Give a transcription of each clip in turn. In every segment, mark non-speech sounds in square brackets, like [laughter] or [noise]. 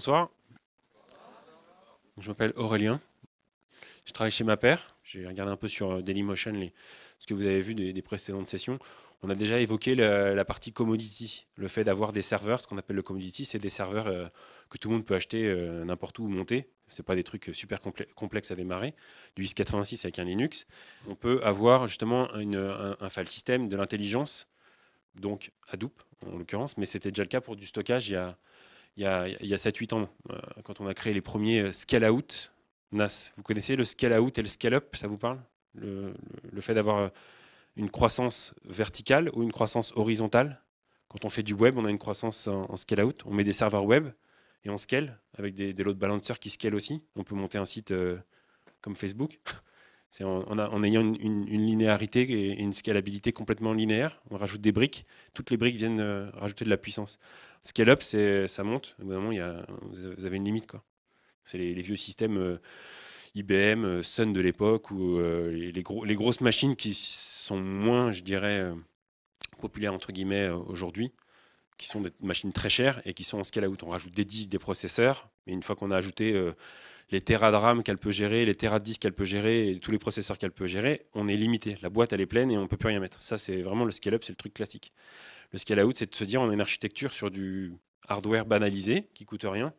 Bonsoir. Je m'appelle Aurélien. Je travaille chez ma père. J'ai regardé un peu sur euh, Dailymotion les, ce que vous avez vu des, précédentes sessions. On a déjà évoqué la partie commodity, le fait d'avoir des serveurs, ce qu'on appelle le commodity, c'est des serveurs euh, que tout le monde peut acheter euh, n'importe où monter. Ce pas des trucs super complexes à démarrer. Du x86 avec un Linux, on peut avoir justement un, un, file system, de l'intelligence, donc Hadoop en l'occurrence, mais c'était déjà le cas pour du stockage il y a il y a, 7-8 ans, euh, quand on a créé les premiers euh, scale-out NAS. Vous connaissez le scale-out et le scale-up, ça vous parle le, fait d'avoir euh, une croissance verticale ou une croissance horizontale. Quand on fait du web, on a une croissance en, scale-out. On met des serveurs web et on scale avec des, des load balancers qui scale aussi. On peut monter un site comme Facebook. [laughs] C'est en, ayant une, linéarité et une scalabilité complètement linéaire. On rajoute des briques. Toutes les briques viennent euh, rajouter de la puissance. Scale-up, ça monte. Au bout vous avez une limite. quoi. C'est les, vieux systèmes euh, IBM, euh, Sun de l'époque, ou les, grosses machines qui sont moins, je dirais, populaires entre guillemets aujourd'hui qui sont des machines très chères et qui sont en scale-out. On rajoute des disques, des processeurs, mais une fois qu'on a ajouté les terras de RAM qu'elle peut gérer, les terras de disques qu'elle peut gérer, tous les processeurs qu'elle peut gérer, on est limité. La boîte, elle est pleine et on ne peut plus rien mettre. Ça, c'est vraiment le scale-up, c'est le truc classique. Le scale-out, c'est de se dire, on a une architecture sur du hardware banalisé, qui coûte rien,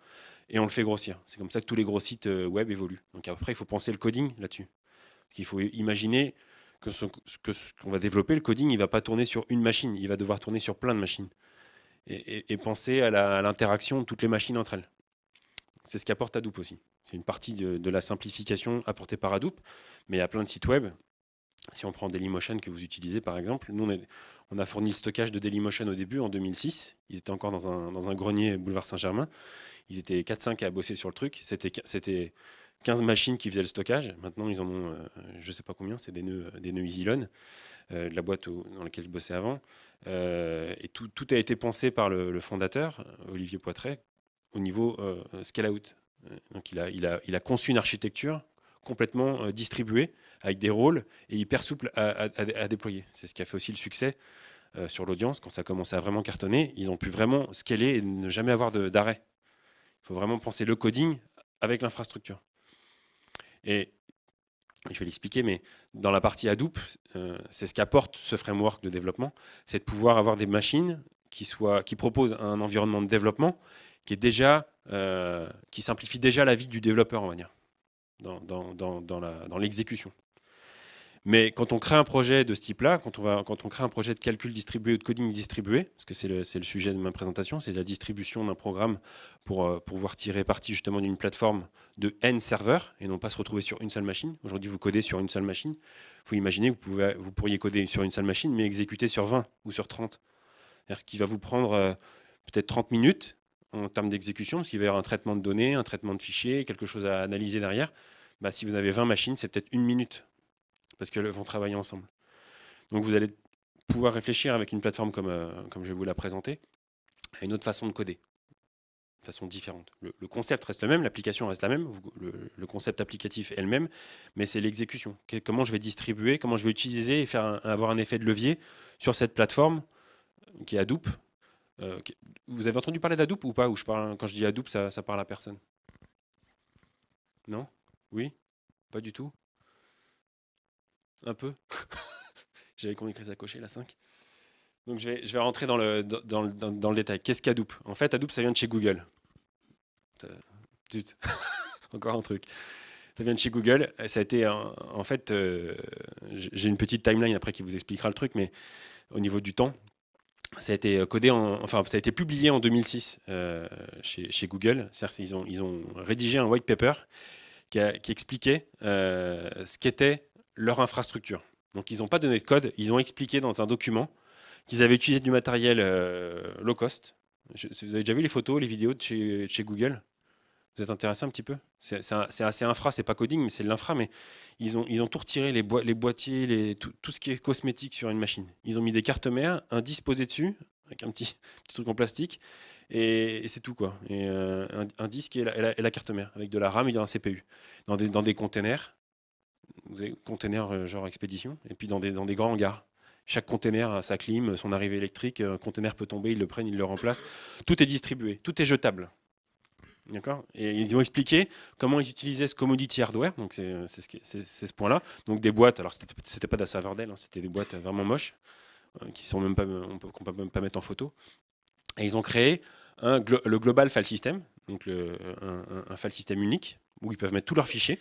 et on le fait grossir. C'est comme ça que tous les gros sites euh, web évoluent. Donc après, il faut penser le coding là-dessus. Il faut imaginer que ce qu'on va développer, le coding, il ne va pas tourner sur une machine, il va devoir tourner sur plein de machines. Et, et penser à l'interaction de toutes les machines entre elles. C'est ce qu'apporte Hadoop aussi. C'est une partie de, la simplification apportée par Hadoop, mais il y a plein de sites web. Si on prend Dailymotion que vous utilisez par exemple, nous on, a fourni le stockage de Dailymotion au début en 2006. Ils étaient encore dans un, grenier boulevard Saint-Germain. Ils étaient 4-5 à bosser sur le truc. C'était 15 machines qui faisaient le stockage. Maintenant ils en ont euh, je ne sais pas combien, c'est des nœuds, euh, des nœuds euh, de la boîte dans laquelle je bossais avant. et tout, a été pensé par le, le fondateur, Olivier Poitret, au niveau euh, scale-out. Euh, donc il a, il, il a, conçu une architecture complètement euh, distribuée avec des rôles et hyper souple à, à, déployer. C'est ce qui a fait aussi le succès sur l'audience quand ça a commencé à vraiment cartonner. Ils ont pu vraiment scaler et ne jamais avoir d'arrêt. Il faut vraiment penser le coding avec l'infrastructure. Et je vais l'expliquer, mais dans la partie Hadoop, c'est ce qu'apporte ce framework de développement, c'est de pouvoir avoir des machines qui, soient, qui proposent un environnement de développement qui, est déjà, euh, qui simplifie déjà la vie du développeur, en manière dans, dans, dans, l'exécution. Mais quand on crée un projet de ce type-là, quand, on va, quand on crée un projet de calcul distribué ou de coding distribué, parce que c'est le, sujet de ma présentation, c'est la distribution d'un programme euh, pour pouvoir tirer parti justement d'une plateforme de N serveurs et non pas se retrouver sur une seule machine. Aujourd'hui, vous codez sur une seule machine. Il faut imaginer que vous, pouvez, vous pourriez coder sur une seule machine, mais exécuter sur 20 ou sur 30. Ce qui va vous prendre euh, peut-être 30 minutes, en termes d'exécution, parce qu'il va y avoir un traitement de données, un traitement de fichiers, quelque chose à analyser derrière. Bah, si vous avez 20 machines, c'est peut-être une minute, parce qu'elles vont travailler ensemble. Donc vous allez pouvoir réfléchir avec une plateforme comme, euh, comme je vais vous la présenter, à une autre façon de coder, de façon différente. Le, concept reste le même, l'application reste la même, le, concept applicatif est le même, mais c'est l'exécution. Comment je vais distribuer, comment je vais utiliser et faire avoir un effet de levier sur cette plateforme qui est Hadoop, euh, vous avez entendu parler d'Hadoop ou pas Ou quand je dis Hadoop, ça, ça parle à personne Non Oui Pas du tout Un peu [laughs] J'avais convaincu ça cocher la 5. Donc je vais, rentrer dans le, détail. Qu'est-ce qu'Hadoop En fait, Adoop, ça vient de chez Google. [laughs] Encore un truc. Ça vient de chez Google. Ça a été, en, fait, euh, j'ai une petite timeline après qui vous expliquera le truc, mais au niveau du temps, ça a été euh, codé en, enfin ça a été publié en 2006 euh, chez, Google. ont, ils ont rédigé un white paper qui, expliquait euh, ce qu'était leur infrastructure. Donc ils n'ont pas donné de code, ils ont expliqué dans un document qu'ils avaient utilisé du matériel low cost. vous avez déjà vu les photos, les vidéos de chez, de chez Google Vous êtes intéressé un petit peu c'est assez infra, c'est pas coding, mais c'est de l'infra. Mais ils ont, ils ont tout retiré, les, les boîtiers, tout, ce qui est cosmétique sur une machine. Ils ont mis des cartes mères, un posé dessus, avec un petit, [laughs] truc en plastique, et, c'est tout. quoi. Et, euh, un, disque et la, carte mère, avec de la RAM et un CPU. Dans des, dans des containers, vous avez euh, genre expédition, et puis dans des, dans des grands hangars. Chaque container a sa clim, son arrivée électrique, un container peut tomber, ils le prennent, ils le remplacent. Tout est distribué, tout est jetable. D'accord Et ils ont expliqué comment ils utilisaient ce commodity hardware, donc c'est euh, ce, ce point-là. Donc des boîtes, alors c'était pas de la Dell. Hein, c'était des boîtes euh, vraiment moches, qu'on euh, qui sont même peut, même pas mettre en photo. Et ils ont créé un, le global file system, donc le, un, file system unique, où ils peuvent mettre tous leurs fichiers,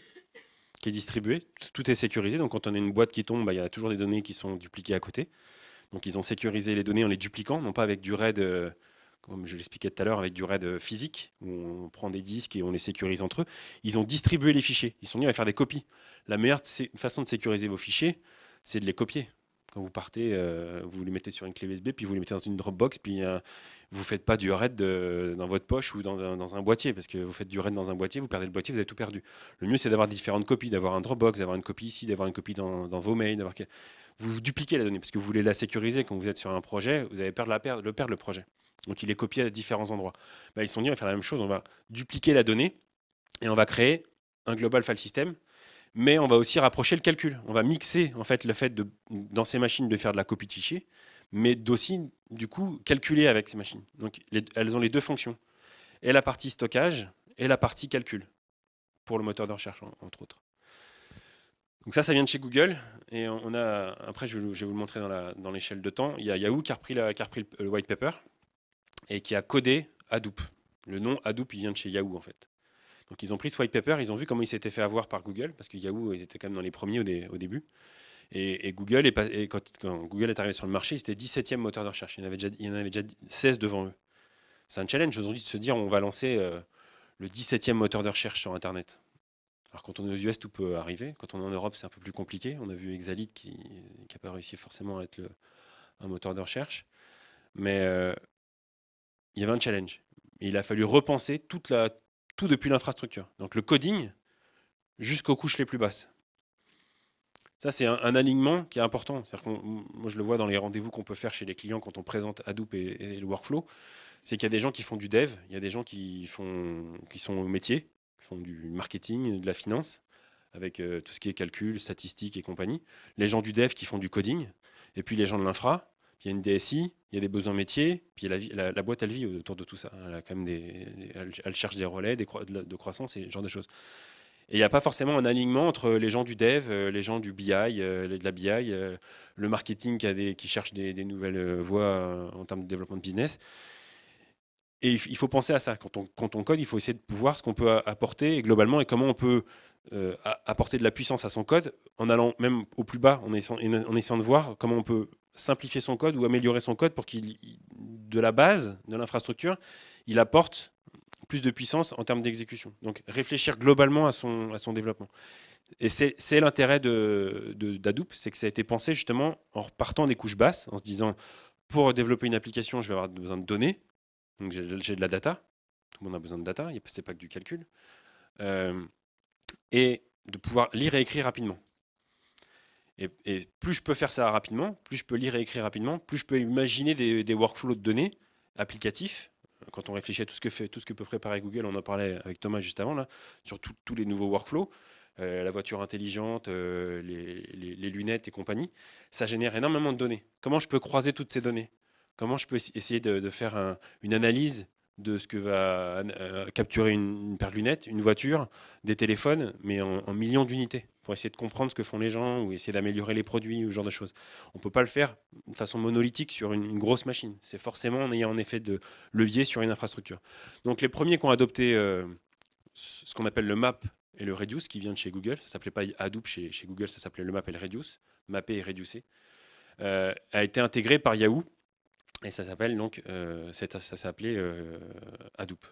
qui est distribué, tout est sécurisé. Donc quand on a une boîte qui tombe, bah, il y a toujours des données qui sont dupliquées à côté. Donc ils ont sécurisé les données en les dupliquant, non pas avec du RAID comme je l'expliquais tout à l'heure, avec du raid euh, physique, où on prend des disques et on les sécurise entre eux, ils ont distribué les fichiers. Ils sont venus à faire des copies. La meilleure façon de sécuriser vos fichiers, c'est de les copier. Quand vous partez, euh, vous les mettez sur une clé USB, puis vous les mettez dans une Dropbox, puis euh, vous faites pas du raid dans votre poche ou dans, un boîtier, parce que vous faites du raid dans un boîtier, vous perdez le boîtier, vous avez tout perdu. Le mieux, c'est d'avoir différentes copies, d'avoir un Dropbox, d'avoir une copie ici, d'avoir une copie dans, vos mails, d'avoir... Vous, vous dupliquez la donnée, parce que vous voulez la sécuriser quand vous êtes sur un projet, vous allez perdre la perdre le projet. Donc il est copié à différents endroits. Bah, ils sont dit, on va faire la même chose, on va dupliquer la donnée et on va créer un global file system, mais on va aussi rapprocher le calcul. On va mixer en fait le fait dans ces machines de faire de la copie de fichiers, mais d'aussi du coup calculer avec ces machines. Donc elles ont les deux fonctions, et la partie stockage et la partie calcul pour le moteur de recherche entre autres. Donc ça, ça vient de chez Google. Et on a, après, je vais vous le montrer dans l'échelle de temps. Il y a Yahoo qui a la, qui a repris le white paper, et qui a codé Hadoop. Le nom Hadoop, il vient de chez Yahoo en fait. Donc ils ont pris ce white paper, ils ont vu comment il s'était fait avoir par Google, parce que Yahoo, ils étaient quand même dans les premiers au, début. Et, Google, quand, Google est arrivé sur le marché, c'était 17e moteur de recherche. Il y en avait déjà, y en avait déjà 16 devant eux. C'est un challenge aujourd'hui de se dire on va lancer euh, le 17e moteur de recherche sur Internet. Alors quand on est aux US, tout peut arriver. Quand on est en Europe, c'est un peu plus compliqué. On a vu Exalit qui n'a pas réussi forcément à être un moteur de recherche. Mais euh, il y avait un challenge. il a fallu repenser tout depuis l'infrastructure. Donc le coding jusqu'aux couches les plus basses. Ça, c'est un, alignement qui est important. moi, je le vois dans les rendez-vous qu'on peut faire chez les clients quand on présente Hadoop et, le workflow. C'est qu'il y a des gens qui font du dev, il y a des gens qui, font, qui sont au métier, qui font du marketing, de la finance, avec euh, tout ce qui est calcul, statistiques et compagnie. Les gens du dev qui font du coding, et puis les gens de l'infra il y a une DSI, il y a des besoins métiers, puis la, boîte, elle vit autour de tout ça. Elle, a quand même des, cherche des relais, des de, croissance et ce genre de choses. Et il n'y a pas forcément un alignement entre les gens du dev, euh, les gens du BI, euh, de la BI, euh, le marketing qui, qui cherche des, nouvelles voies en termes de développement de business. Et il faut penser à ça. Quand on, code, il faut essayer de voir ce qu'on peut apporter globalement et comment on peut apporter de la puissance à son code en allant même au plus bas, en essayant de voir comment on peut simplifier son code ou améliorer son code pour qu'il, de la base, de l'infrastructure, il apporte plus de puissance en termes d'exécution. Donc réfléchir globalement à son, à son développement. Et c'est l'intérêt de, d'adoop c'est que ça a été pensé justement en repartant des couches basses, en se disant, pour développer une application, je vais avoir besoin de données, donc j'ai de la data, tout le monde a besoin de data, c'est pas que du calcul, euh, et de pouvoir lire et écrire rapidement. Et, plus je peux faire ça rapidement, plus je peux lire et écrire rapidement, plus je peux imaginer des, workflows de données applicatifs. Euh, quand on réfléchit à tout ce que, fait, tout ce que peut préparer Google, on en parlait avec Thomas juste avant, là, sur tous les nouveaux workflows, euh, la voiture intelligente, euh, les, lunettes et compagnie, ça génère énormément de données. Comment je peux croiser toutes ces données Comment je peux essayer de, faire une analyse de ce que va euh, capturer une, paire de lunettes, une voiture, des téléphones, mais en, millions d'unités, pour essayer de comprendre ce que font les gens ou essayer d'améliorer les produits ou ce genre de choses. On ne peut pas le faire de façon monolithique sur une, grosse machine. C'est forcément en ayant en effet de levier sur une infrastructure. Donc les premiers qui ont adopté euh, ce qu'on appelle le MAP et le Reduce, qui vient de chez Google, ça s'appelait pas Hadoop chez, Google, ça s'appelait le MAP et le Reduce, Map et réducé, euh, a été intégré par Yahoo et ça s'appelle donc, euh, ça s'appelait euh, Hadoop.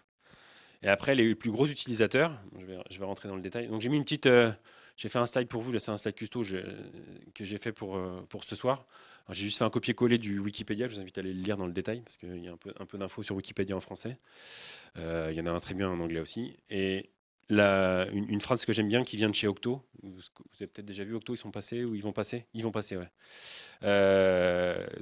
Et après, les plus gros utilisateurs, je vais, je vais rentrer dans le détail. Donc j'ai mis une petite, euh, j'ai fait un slide pour vous, là c'est un slide custo que j'ai fait pour, euh, pour ce soir. J'ai juste fait un copier-coller du Wikipédia, je vous invite à aller le lire dans le détail, parce qu'il y a un peu, un peu d'infos sur Wikipédia en français. Euh, il y en a un très bien en anglais aussi. Et la, une, phrase que j'aime bien qui vient de chez Octo, vous, avez peut-être déjà vu Octo, ils sont passés ou ils vont passer Ils vont passer, ouais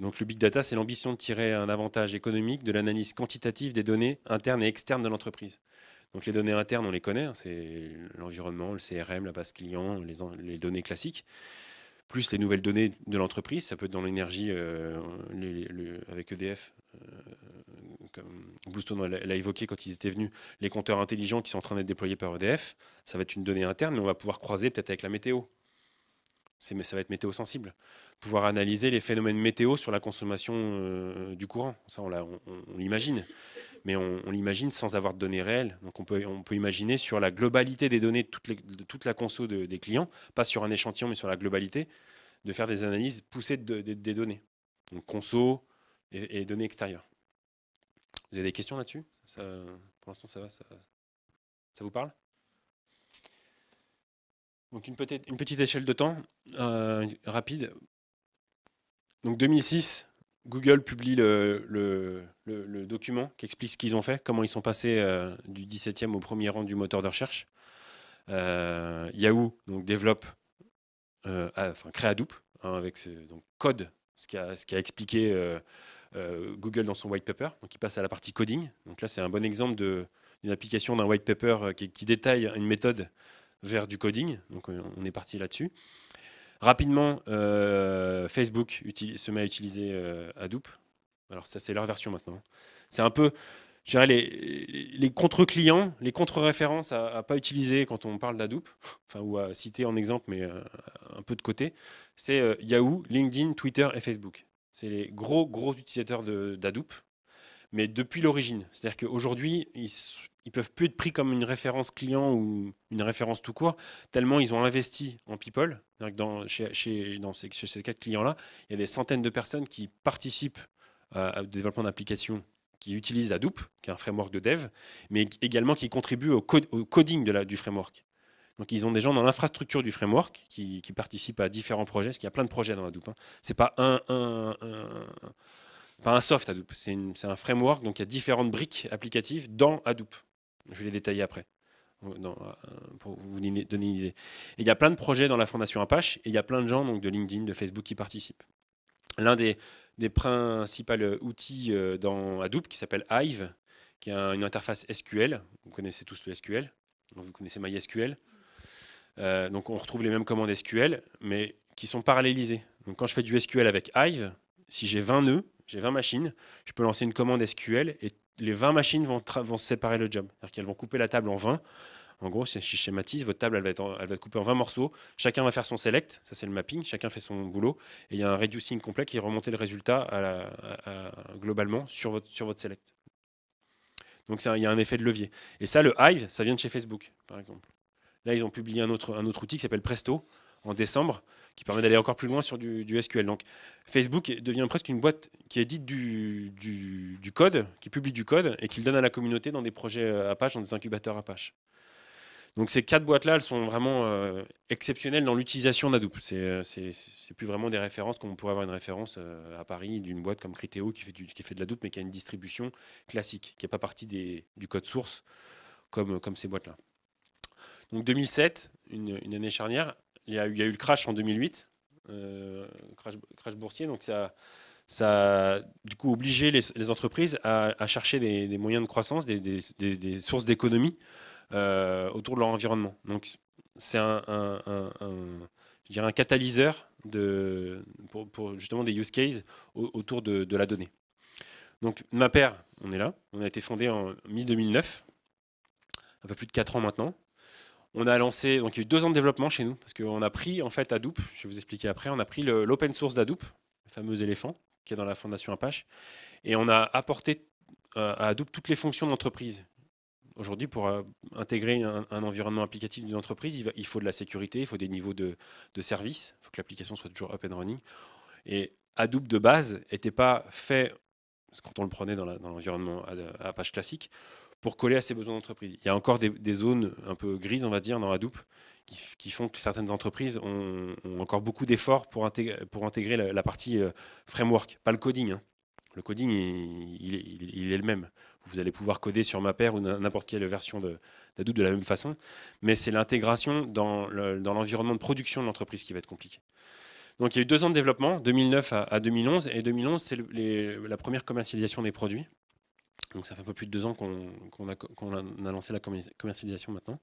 donc le big data, c'est l'ambition de tirer un avantage économique de l'analyse quantitative des données internes et externes de l'entreprise. Donc les données internes, on les connaît, hein, c'est l'environnement, le CRM, la base client, les, données classiques, plus les nouvelles données de l'entreprise, ça peut être dans l'énergie euh, avec EDF, euh, comme Bouston l'a évoqué quand ils étaient venus, les compteurs intelligents qui sont en train d'être déployés par EDF, ça va être une donnée interne, mais on va pouvoir croiser peut-être avec la météo, mais ça va être météo sensible. Pouvoir analyser les phénomènes météo sur la consommation euh, du courant, ça on, l'imagine, mais on, l'imagine sans avoir de données réelles. Donc on peut, on peut imaginer sur la globalité des données de, de toute la conso des clients, pas sur un échantillon, mais sur la globalité, de faire des analyses poussées des données. Donc conso et, données extérieures. Vous avez des questions là-dessus Pour l'instant, ça va ça vous parle donc une petite, échelle de temps euh, rapide. Donc 2006, Google publie le, document qui explique ce qu'ils ont fait, comment ils sont passés euh, du 17e au premier rang du moteur de recherche. Euh, Yahoo donc, développe, enfin crée Hadoop hein, avec ce code, ce qu'a qui a expliqué Google dans son white paper. Donc il passe à la partie coding. Donc là c'est un bon exemple d'une application d'un white paper qui, qui, détaille une méthode vers du coding. Donc euh, on est parti là-dessus. Rapidement, euh, Facebook se met à utiliser euh, Hadoop. Alors ça, c'est leur version maintenant. C'est un peu, je dirais, les, contre-clients, les contre-références à, pas utiliser quand on parle d'Hadoop, enfin, ou à citer en exemple, mais un peu de côté, c'est Yahoo, LinkedIn, Twitter et Facebook. C'est les gros, gros utilisateurs d'Hadoop, mais depuis l'origine. C'est-à-dire qu'aujourd'hui, ils ils peuvent plus être pris comme une référence client ou une référence tout court, tellement ils ont investi en people. Dans, chez, dans ces, quatre clients-là, il y a des centaines de personnes qui participent euh, au développement d'applications qui utilisent Hadoop, qui est un framework de dev, mais également qui contribuent au, coding du framework. Donc ils ont des gens dans l'infrastructure du framework qui, participent à différents projets, parce qu'il y a plein de projets dans Hadoop. Hein. Ce n'est pas un, un, pas un soft Hadoop, c'est un framework, donc il y a différentes briques applicatives dans Hadoop. Je vais les détailler après. Euh, pour vous donner une idée. il y a plein de projets dans la Fondation Apache et il y a plein de gens donc, de LinkedIn, de Facebook qui participent. L'un des, principaux outils euh, dans Hadoop qui s'appelle Hive, qui a une interface SQL. Vous connaissez tous le SQL, vous connaissez MySQL. Euh, donc on retrouve les mêmes commandes SQL, mais qui sont parallélisées. Donc quand je fais du SQL avec Hive, si j'ai 20 nœuds, j'ai 20 machines, je peux lancer une commande SQL et les 20 machines vont, séparer le job. Elles qu'elles vont couper la table en 20. En gros, si je schématise, votre table, elle va, être coupée en 20 morceaux. Chacun va faire son select, ça c'est le mapping, chacun fait son boulot. Et il y a un reducing complet qui remonte le résultat à globalement sur votre, sur votre select. Donc il y a un effet de levier. Et ça, le Hive, ça vient de chez Facebook, par exemple. Là, ils ont publié un autre, un autre outil qui s'appelle Presto en décembre, qui permet d'aller encore plus loin sur du, SQL. Donc Facebook devient presque une boîte qui édite du, du, code, qui publie du code et qui le donne à la communauté dans des projets euh, Apache, dans des incubateurs Apache. Donc ces quatre boîtes-là, elles sont vraiment euh, exceptionnelles dans l'utilisation d'Hadoop. C'est euh, plus vraiment des références comme on pourrait avoir une référence à Paris d'une boîte comme Criteo qui fait, du, qui fait de doute, mais qui a une distribution classique, qui n'est pas partie du code source comme, comme ces boîtes-là. Donc 2007, une année charnière, il y, a, eu le crash en 2008, euh, crash, boursier, donc ça, a du coup obligé les, entreprises à, chercher des, moyens de croissance, des, sources d'économie euh, autour de leur environnement. Donc c'est un, catalyseur pour, justement des use cases autour de, la donnée. Donc ma on est là, on a été fondé en mi-2009, un peu plus de 4 ans maintenant. On a lancé, donc il y a eu deux ans de développement chez nous, parce qu'on a pris en fait Hadoop, je vais vous expliquer après, on a pris l'open source d'Hadoop, le fameux éléphant qui est dans la fondation Apache, et on a apporté euh, à Hadoop toutes les fonctions d'entreprise. Aujourd'hui, pour euh, intégrer un, environnement applicatif d'une entreprise, il, faut de la sécurité, il faut des niveaux de, de service, il faut que l'application soit toujours up and running. Et Hadoop de base n'était pas fait, quand on le prenait dans l'environnement euh, Apache classique, pour coller à ses besoins d'entreprise. Il y a encore des, zones un peu grises, on va dire, dans Hadoop, qui, font que certaines entreprises ont, encore beaucoup d'efforts pour intégrer, la, partie euh, framework, pas le coding. Hein. Le coding, il, est le même. Vous allez pouvoir coder sur MapR ou n'importe quelle version d'Hadoop de, la même façon, mais c'est l'intégration dans l'environnement de production de l'entreprise qui va être compliquée. Donc il y a eu deux ans de développement, 2009 à 2011, et 2011, c'est la première commercialisation des produits. Donc ça fait un peu plus de deux ans qu'on a, lancé la commercialisation maintenant.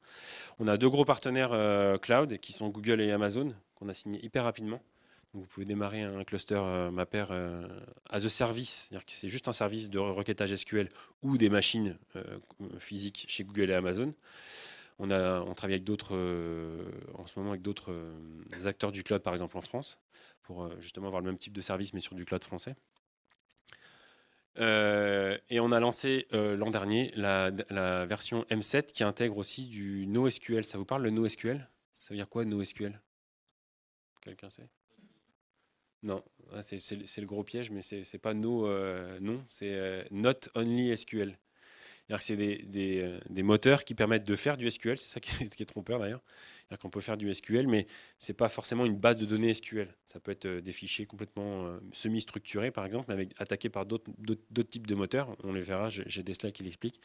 On a deux gros partenaires euh, cloud qui sont Google et Amazon, qu'on a signé hyper rapidement. vous pouvez démarrer un cluster euh, Mapper à euh, as service, cest c'est juste un service de requêtage SQL ou des machines euh, physiques chez Google et Amazon. On, a, on travaille avec d'autres, en ce moment avec d'autres acteurs du cloud, par exemple en France, pour justement avoir le même type de service mais sur du cloud français. Euh, et on a lancé euh, l'an dernier la, version M7 qui intègre aussi du NoSQL. Ça vous parle le NoSQL Ça veut dire quoi NoSQL Quelqu'un sait Non, ah, c'est le gros piège, mais c'est pas No, euh, non, c'est Not Only SQL cest c'est euh, des, moteurs qui permettent de faire du SQL, c'est ça qui est, [laughs] trompeur d'ailleurs. On qu'on peut faire du SQL, mais ce n'est pas forcément une base de données SQL. Ça peut être euh, des fichiers complètement euh, semi-structurés, par exemple, mais avec, attaqués par d'autres types de moteurs. On les verra, j'ai des slides qui l'expliquent.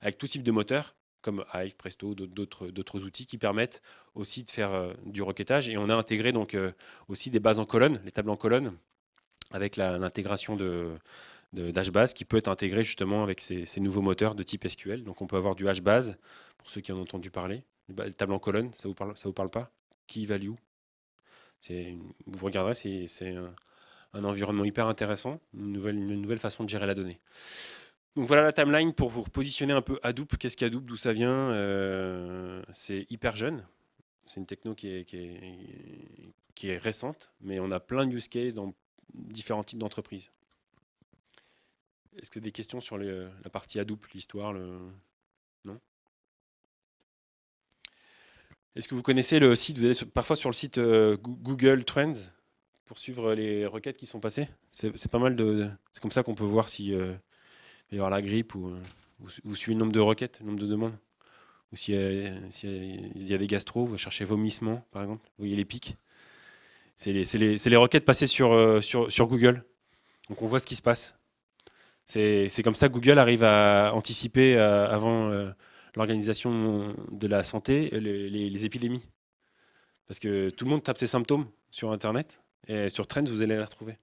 Avec tout type de moteurs, comme Hive, Presto, d'autres outils qui permettent aussi de faire du requêtage. Et on a intégré donc aussi des bases en colonne, les tables en colonne, avec l'intégration de base qui peut être intégré justement avec ces, nouveaux moteurs de type SQL. Donc on peut avoir du base, pour ceux qui en ont entendu parler, le table en colonne, ça vous parle, ça vous parle pas Key value. vous regarderez, c'est un, environnement hyper intéressant, une nouvelle, une nouvelle façon de gérer la donnée. Donc voilà la timeline pour vous repositionner un peu Hadoop. Qu'est-ce qu'Hadoop D'où ça vient euh, C'est hyper jeune. C'est une techno qui est, qui, est, qui est récente, mais on a plein de use cases dans différents types d'entreprises. Est-ce que des questions sur la partie à l'histoire le... Non Est-ce que vous connaissez le site Vous allez parfois sur le site euh, Google Trends pour suivre les requêtes qui sont passées C'est pas mal de. C'est comme ça qu'on peut voir si euh, il va y avoir la grippe ou vous, euh, suivez le nombre de requêtes, le nombre de demandes. Ou s'il y, y, a des gastro, vous cherchez vomissement, par exemple. Vous voyez les pics. C'est les, requêtes passées sur Google. Donc on voit ce qui se passe. C'est comme ça que Google arrive à anticiper euh, avant euh, l'organisation de la santé euh, les, épidémies. Parce que tout le monde tape ses symptômes sur Internet et sur Trends, vous allez les retrouver.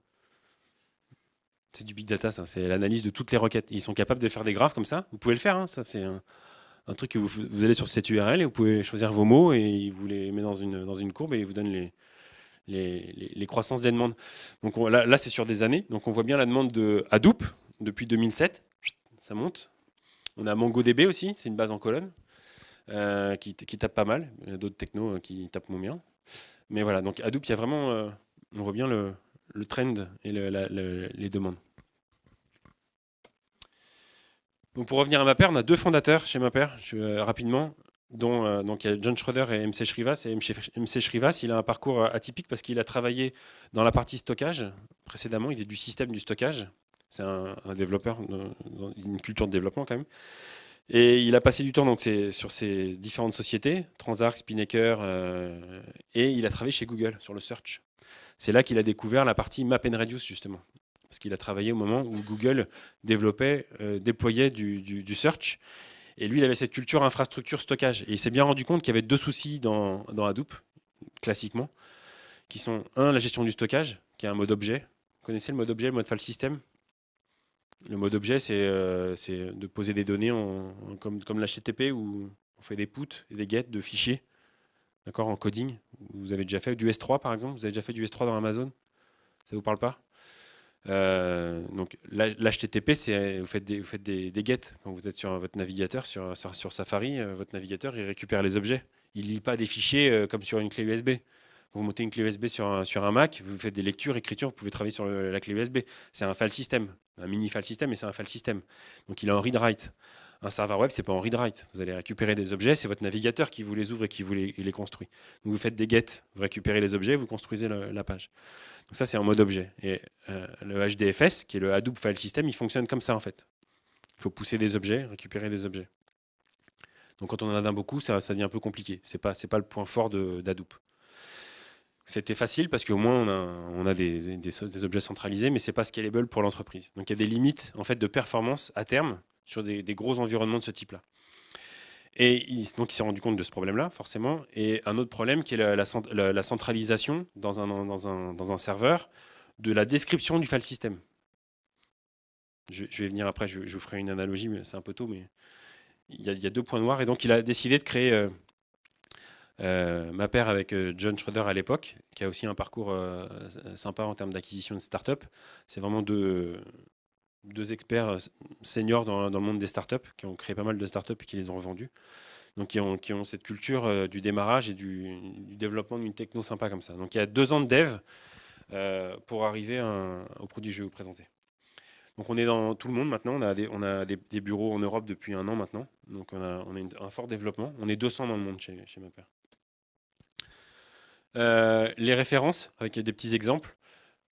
C'est du big data, ça. C'est l'analyse de toutes les requêtes. Ils sont capables de faire des graphes comme ça. Vous pouvez le faire, hein, ça. C'est un, truc que vous, allez sur cette URL et vous pouvez choisir vos mots et il vous les met dans une, courbe et il vous donne les, croissances des demandes. Donc là, là c'est sur des années. Donc on voit bien la demande de Hadoop, depuis 2007. Ça monte. On a MongoDB aussi, c'est une base en colonne euh, qui, tape pas mal. Il y a d'autres technos euh, qui tapent moins bien. Mais voilà, donc Hadoop, il y a vraiment, euh, on voit bien le, trend et les demandes. pour revenir à ma paire, on a deux fondateurs chez ma paire, rapidement, dont donc il y a John Schroeder et MC Shrivas. Et MC Shrivas, il a un parcours atypique parce qu'il a travaillé dans la partie stockage précédemment, il est du système du stockage c'est un, développeur, dans une culture de développement quand même. Et il a passé du temps donc, sur ces différentes sociétés, Transarc, Spinnaker, euh, et il a travaillé chez Google sur le search. C'est là qu'il a découvert la partie Map and Reduce, justement. Parce qu'il a travaillé au moment où Google développait, euh, déployait du, search. Et lui, il avait cette culture infrastructure stockage. Et il s'est bien rendu compte qu'il y avait deux soucis dans, dans Hadoop, classiquement, qui sont, un, la gestion du stockage, qui est un mode objet. Vous connaissez le mode objet, le mode file system le mode objet, euh, c'est de poser des données comme, comme l'HTTP où on fait des puts et des get de fichiers d'accord, en coding. Vous avez déjà fait du S3 par exemple Vous avez déjà fait du S3 dans Amazon Ça vous parle pas euh, donc l'HTTP, c'est vous faites des, vous faites des, des get quand vous êtes sur votre navigateur, sur, sur, Safari, euh, votre navigateur il récupère les objets. Il ne lit pas des fichiers comme sur une clé USB. Vous montez une clé USB sur un, Mac, vous faites des lectures, écritures, vous pouvez travailler sur la clé USB. C'est un file system, un mini file system, mais c'est un file system. Donc il est en read-write. Un serveur web, c'est pas en read-write. Vous allez récupérer des objets, c'est votre navigateur qui vous les ouvre et qui vous les, construit. Donc vous faites des get, vous récupérez les objets, vous construisez la page. Donc ça, c'est en mode objet. Et euh, le HDFS, qui est le Hadoop File System, il fonctionne comme ça en fait. Il faut pousser des objets, récupérer des objets. Donc quand on en a d'un beaucoup, ça, ça devient un peu compliqué. C'est pas, pas le point fort d'Hadoop. C'était facile parce qu'au moins on a, des, objets centralisés, mais c'est pas scalable pour l'entreprise. Donc il y a des limites en fait de performance à terme sur des, gros environnements de ce type-là. Et donc il s'est rendu compte de ce problème-là, forcément. Et un autre problème qui est la, centralisation dans un, serveur de la description du file system. Je, vais venir après, je, vous ferai une analogie, mais c'est un peu tôt, mais il y, a, deux points noirs. Et donc il a décidé de créer euh, euh, ma paire avec euh, John Schroeder à l'époque, qui a aussi un parcours euh, sympa en termes d'acquisition de start-up. C'est vraiment deux, deux experts seniors dans, le monde des startups qui ont créé pas mal de startups et qui les ont revendus Donc, qui ont, qui ont cette culture du démarrage et du, développement d'une techno sympa comme ça. Donc, il y a deux ans de dev pour arriver au produit que je vais vous présenter. Donc, on est dans tout le monde maintenant. On a des, on a des, bureaux en Europe depuis un an maintenant. Donc, on a, un fort développement. On est 200 dans le monde chez, chez ma père. Euh, les références, avec des petits exemples.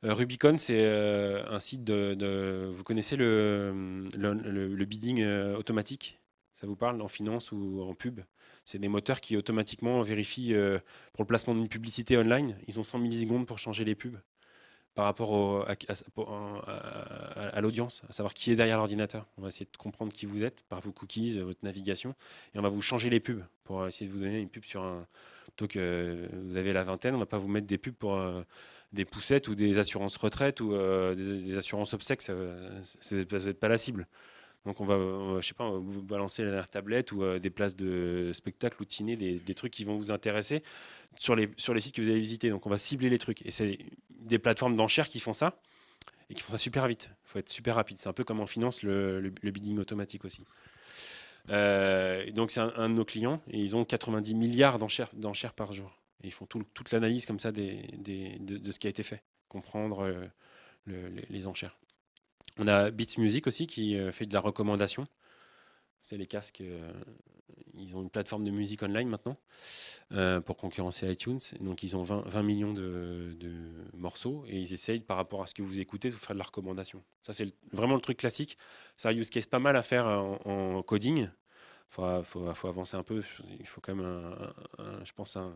Euh, Rubicon, c'est euh, un site de, Vous connaissez le, le, bidding automatique ça vous parle en finance ou en pub C'est des moteurs qui automatiquement vérifient pour le placement d'une publicité online. Ils ont 100 millisecondes pour changer les pubs par rapport euh, à, l'audience, à savoir qui est derrière l'ordinateur. On va essayer de comprendre qui vous êtes par vos cookies, euh, votre navigation, et on va vous changer les pubs pour essayer de vous donner une pub sur un. Plutôt que vous avez la vingtaine, on ne va pas vous mettre des pubs pour euh, des poussettes ou des assurances retraite ou des, assurances obsèques, vous n'êtes pas la cible. Donc on va, je sais pas, vous balancer la dernière tablette ou euh, des places de spectacle ou tiner des, des, trucs qui vont vous intéresser sur les, sur les sites que vous allez visiter. Donc on va cibler les trucs. Et c'est des plateformes d'enchères qui font ça et qui font ça super vite. Il faut être super rapide. C'est un peu comme en finance le, bidding automatique aussi. Euh, donc c'est un, de nos clients et ils ont 90 milliards d'enchères par jour. Et ils font toute l'analyse comme ça des, de, ce qui a été fait, comprendre euh, les enchères. On a Beats Music aussi qui euh, fait de la recommandation. C'est les casques. Euh, ils ont une plateforme de musique online maintenant euh, pour concurrencer iTunes. Donc ils ont 20, millions de, morceaux et ils essayent par rapport à ce que vous écoutez de vous faire de la recommandation. Ça c'est vraiment le truc classique. Ça use case pas mal à faire en, coding. Il faut, avancer un peu. Il faut quand même, je pense, un,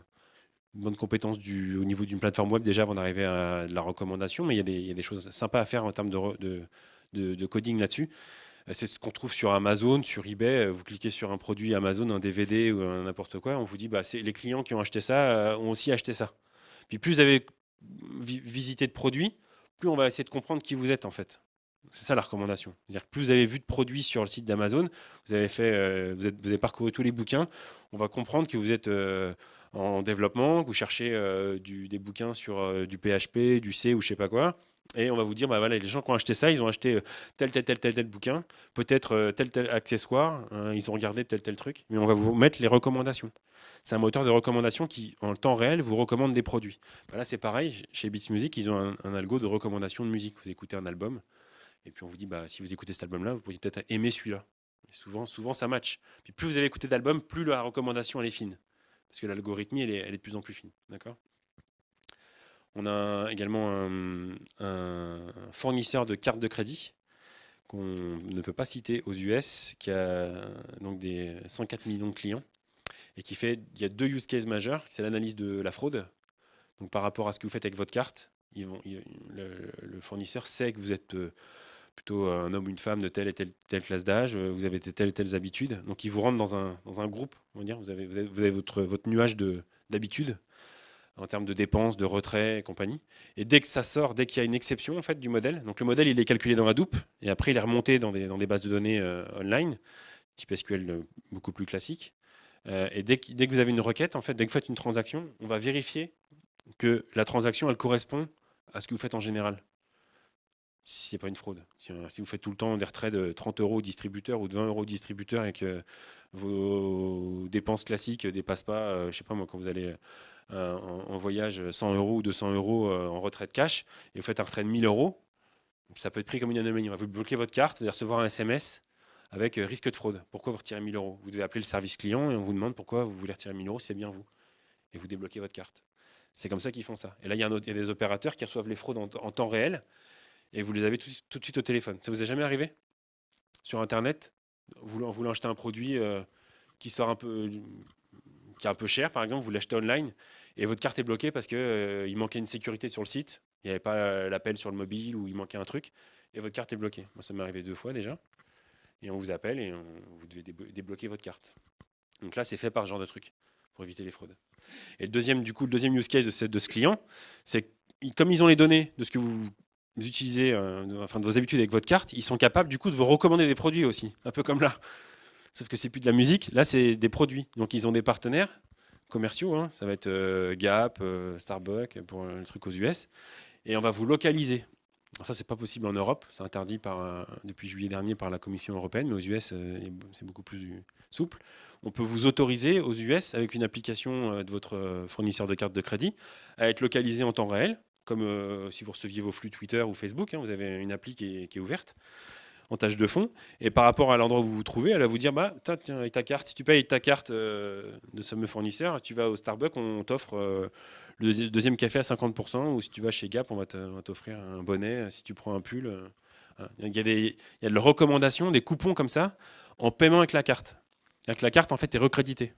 bonne compétence du, au niveau d'une plateforme web déjà avant d'arriver à la recommandation, mais il y, a des, choses sympas à faire en termes de, de, coding là-dessus. Euh, c'est ce qu'on trouve sur Amazon, sur eBay. Euh, vous cliquez sur un produit Amazon, un DVD ou n'importe quoi, on vous dit bah, c'est les clients qui ont acheté ça euh, ont aussi acheté ça. Puis plus vous avez visité de produits, plus on va essayer de comprendre qui vous êtes en fait. C'est ça la recommandation. cest à -dire que plus vous avez vu de produits sur le site d'Amazon, vous avez fait, vous, vous, avez parcouru tous les bouquins, on va comprendre que vous êtes en développement, vous cherchez des bouquins sur du PHP, du C ou je sais pas quoi. Et on va vous dire, bah voilà, les gens qui ont acheté ça, ils ont acheté tel, tel, tel, tel, tel bouquin, peut-être tel, tel accessoire, ils ont regardé tel, tel truc, mais on va vous mettre les recommandations. C'est un moteur de recommandation qui, en temps réel, vous recommande des produits. là, c'est pareil, chez Beats Music, ils ont un, algo de recommandation de musique. Vous écoutez un album, et puis on vous dit, bah, si vous écoutez cet album-là, vous pourriez peut-être aimer celui-là. souvent, souvent, ça match. Puis plus vous avez écouté d'albums, plus la recommandation, elle est fine parce que l'algorithmie, elle est, de plus en plus fine. D'accord On a également un, fournisseur de cartes de crédit qu'on ne peut pas citer aux US, qui a donc des 104 millions de clients, et qui fait, il y a deux use cases majeurs, c'est l'analyse de la fraude, donc par rapport à ce que vous faites avec votre carte, le, fournisseur sait que vous êtes... Euh, plutôt euh, un homme ou une femme de telle et telle, telle classe d'âge, euh, vous avez telles et telles habitudes. Donc ils vous rentrent dans un, groupe, on va dire, vous avez, vous avez, votre, votre nuage d'habitudes en termes de dépenses, de retraits et compagnie. Et dès que ça sort, dès qu'il y a une exception en fait du modèle, donc le modèle il est calculé dans la doupe et après il est remonté dans des, bases de données euh, online, type SQL beaucoup plus classique. et dès que, dès que vous avez une requête, en fait, dès que vous faites une transaction, on va vérifier que la transaction elle correspond à ce que vous faites en général si c'est pas une fraude. Euh, si, vous faites tout le temps des retraits de 30 euros au distributeur ou de 20 euros au distributeur et que vos dépenses classiques ne dépassent pas, euh, je sais pas moi, quand vous allez euh, en, voyage 100 euros ou 200 euros en retrait de cash et vous faites un retrait de 1000 euros, ça peut être pris comme une anomalie. Vous bloquez votre carte, vous allez recevoir un SMS avec risque de fraude. Pourquoi vous retirez 1000 euros Vous devez appeler le service client et on vous demande pourquoi vous voulez retirer 1000 euros, c'est bien vous. Et vous débloquez votre carte. C'est comme ça qu'ils font ça. Et là, il y, a des opérateurs qui reçoivent les fraudes en temps réel et vous les avez tout, de suite au téléphone. Ça vous est jamais arrivé Sur Internet, vous, en voulant acheter un produit euh, qui sort un peu qui est un peu cher, par exemple, vous l'achetez online et votre carte est bloquée parce qu'il euh, il manquait une sécurité sur le site, il n'y avait pas l'appel sur le mobile ou il manquait un truc, et votre carte est bloquée. Moi, ça m'est arrivé deux fois déjà. Et on vous appelle et vous devez débloquer votre carte. Donc là, c'est fait par ce genre de truc pour éviter les fraudes. Et le deuxième, du coup, le deuxième use case de ce, de ce client, c'est comme ils ont les données de ce que vous utilisez, euh, enfin de vos habitudes avec votre carte, ils sont capables du coup de vous recommander des produits aussi, un peu comme là. Sauf que c'est plus de la musique, là c'est des produits. Donc ils ont des partenaires commerciaux, hein. ça va être euh, Gap, euh, Starbucks pour le truc aux US, et on va vous localiser. Alors ça c'est pas possible en Europe, c'est interdit par, depuis juillet dernier par la Commission européenne, mais aux US c'est beaucoup plus souple. On peut vous autoriser aux US avec une application de votre fournisseur de carte de crédit à être localisé en temps réel comme euh, si vous receviez vos flux Twitter ou Facebook, hein, vous avez une appli qui est, ouverte en tâche de fond. Et par rapport à l'endroit où vous vous trouvez, elle va vous dire bah, tiens, avec ta carte, si tu payes ta carte euh, de somme fournisseur, tu vas au Starbucks, on t'offre euh, le deuxième café à 50%, ou si tu vas chez Gap, on va t'offrir un bonnet si tu prends un pull. Il, y a des, recommandations, des coupons comme ça, en paiement avec la carte. Avec la carte, en fait, es recrédité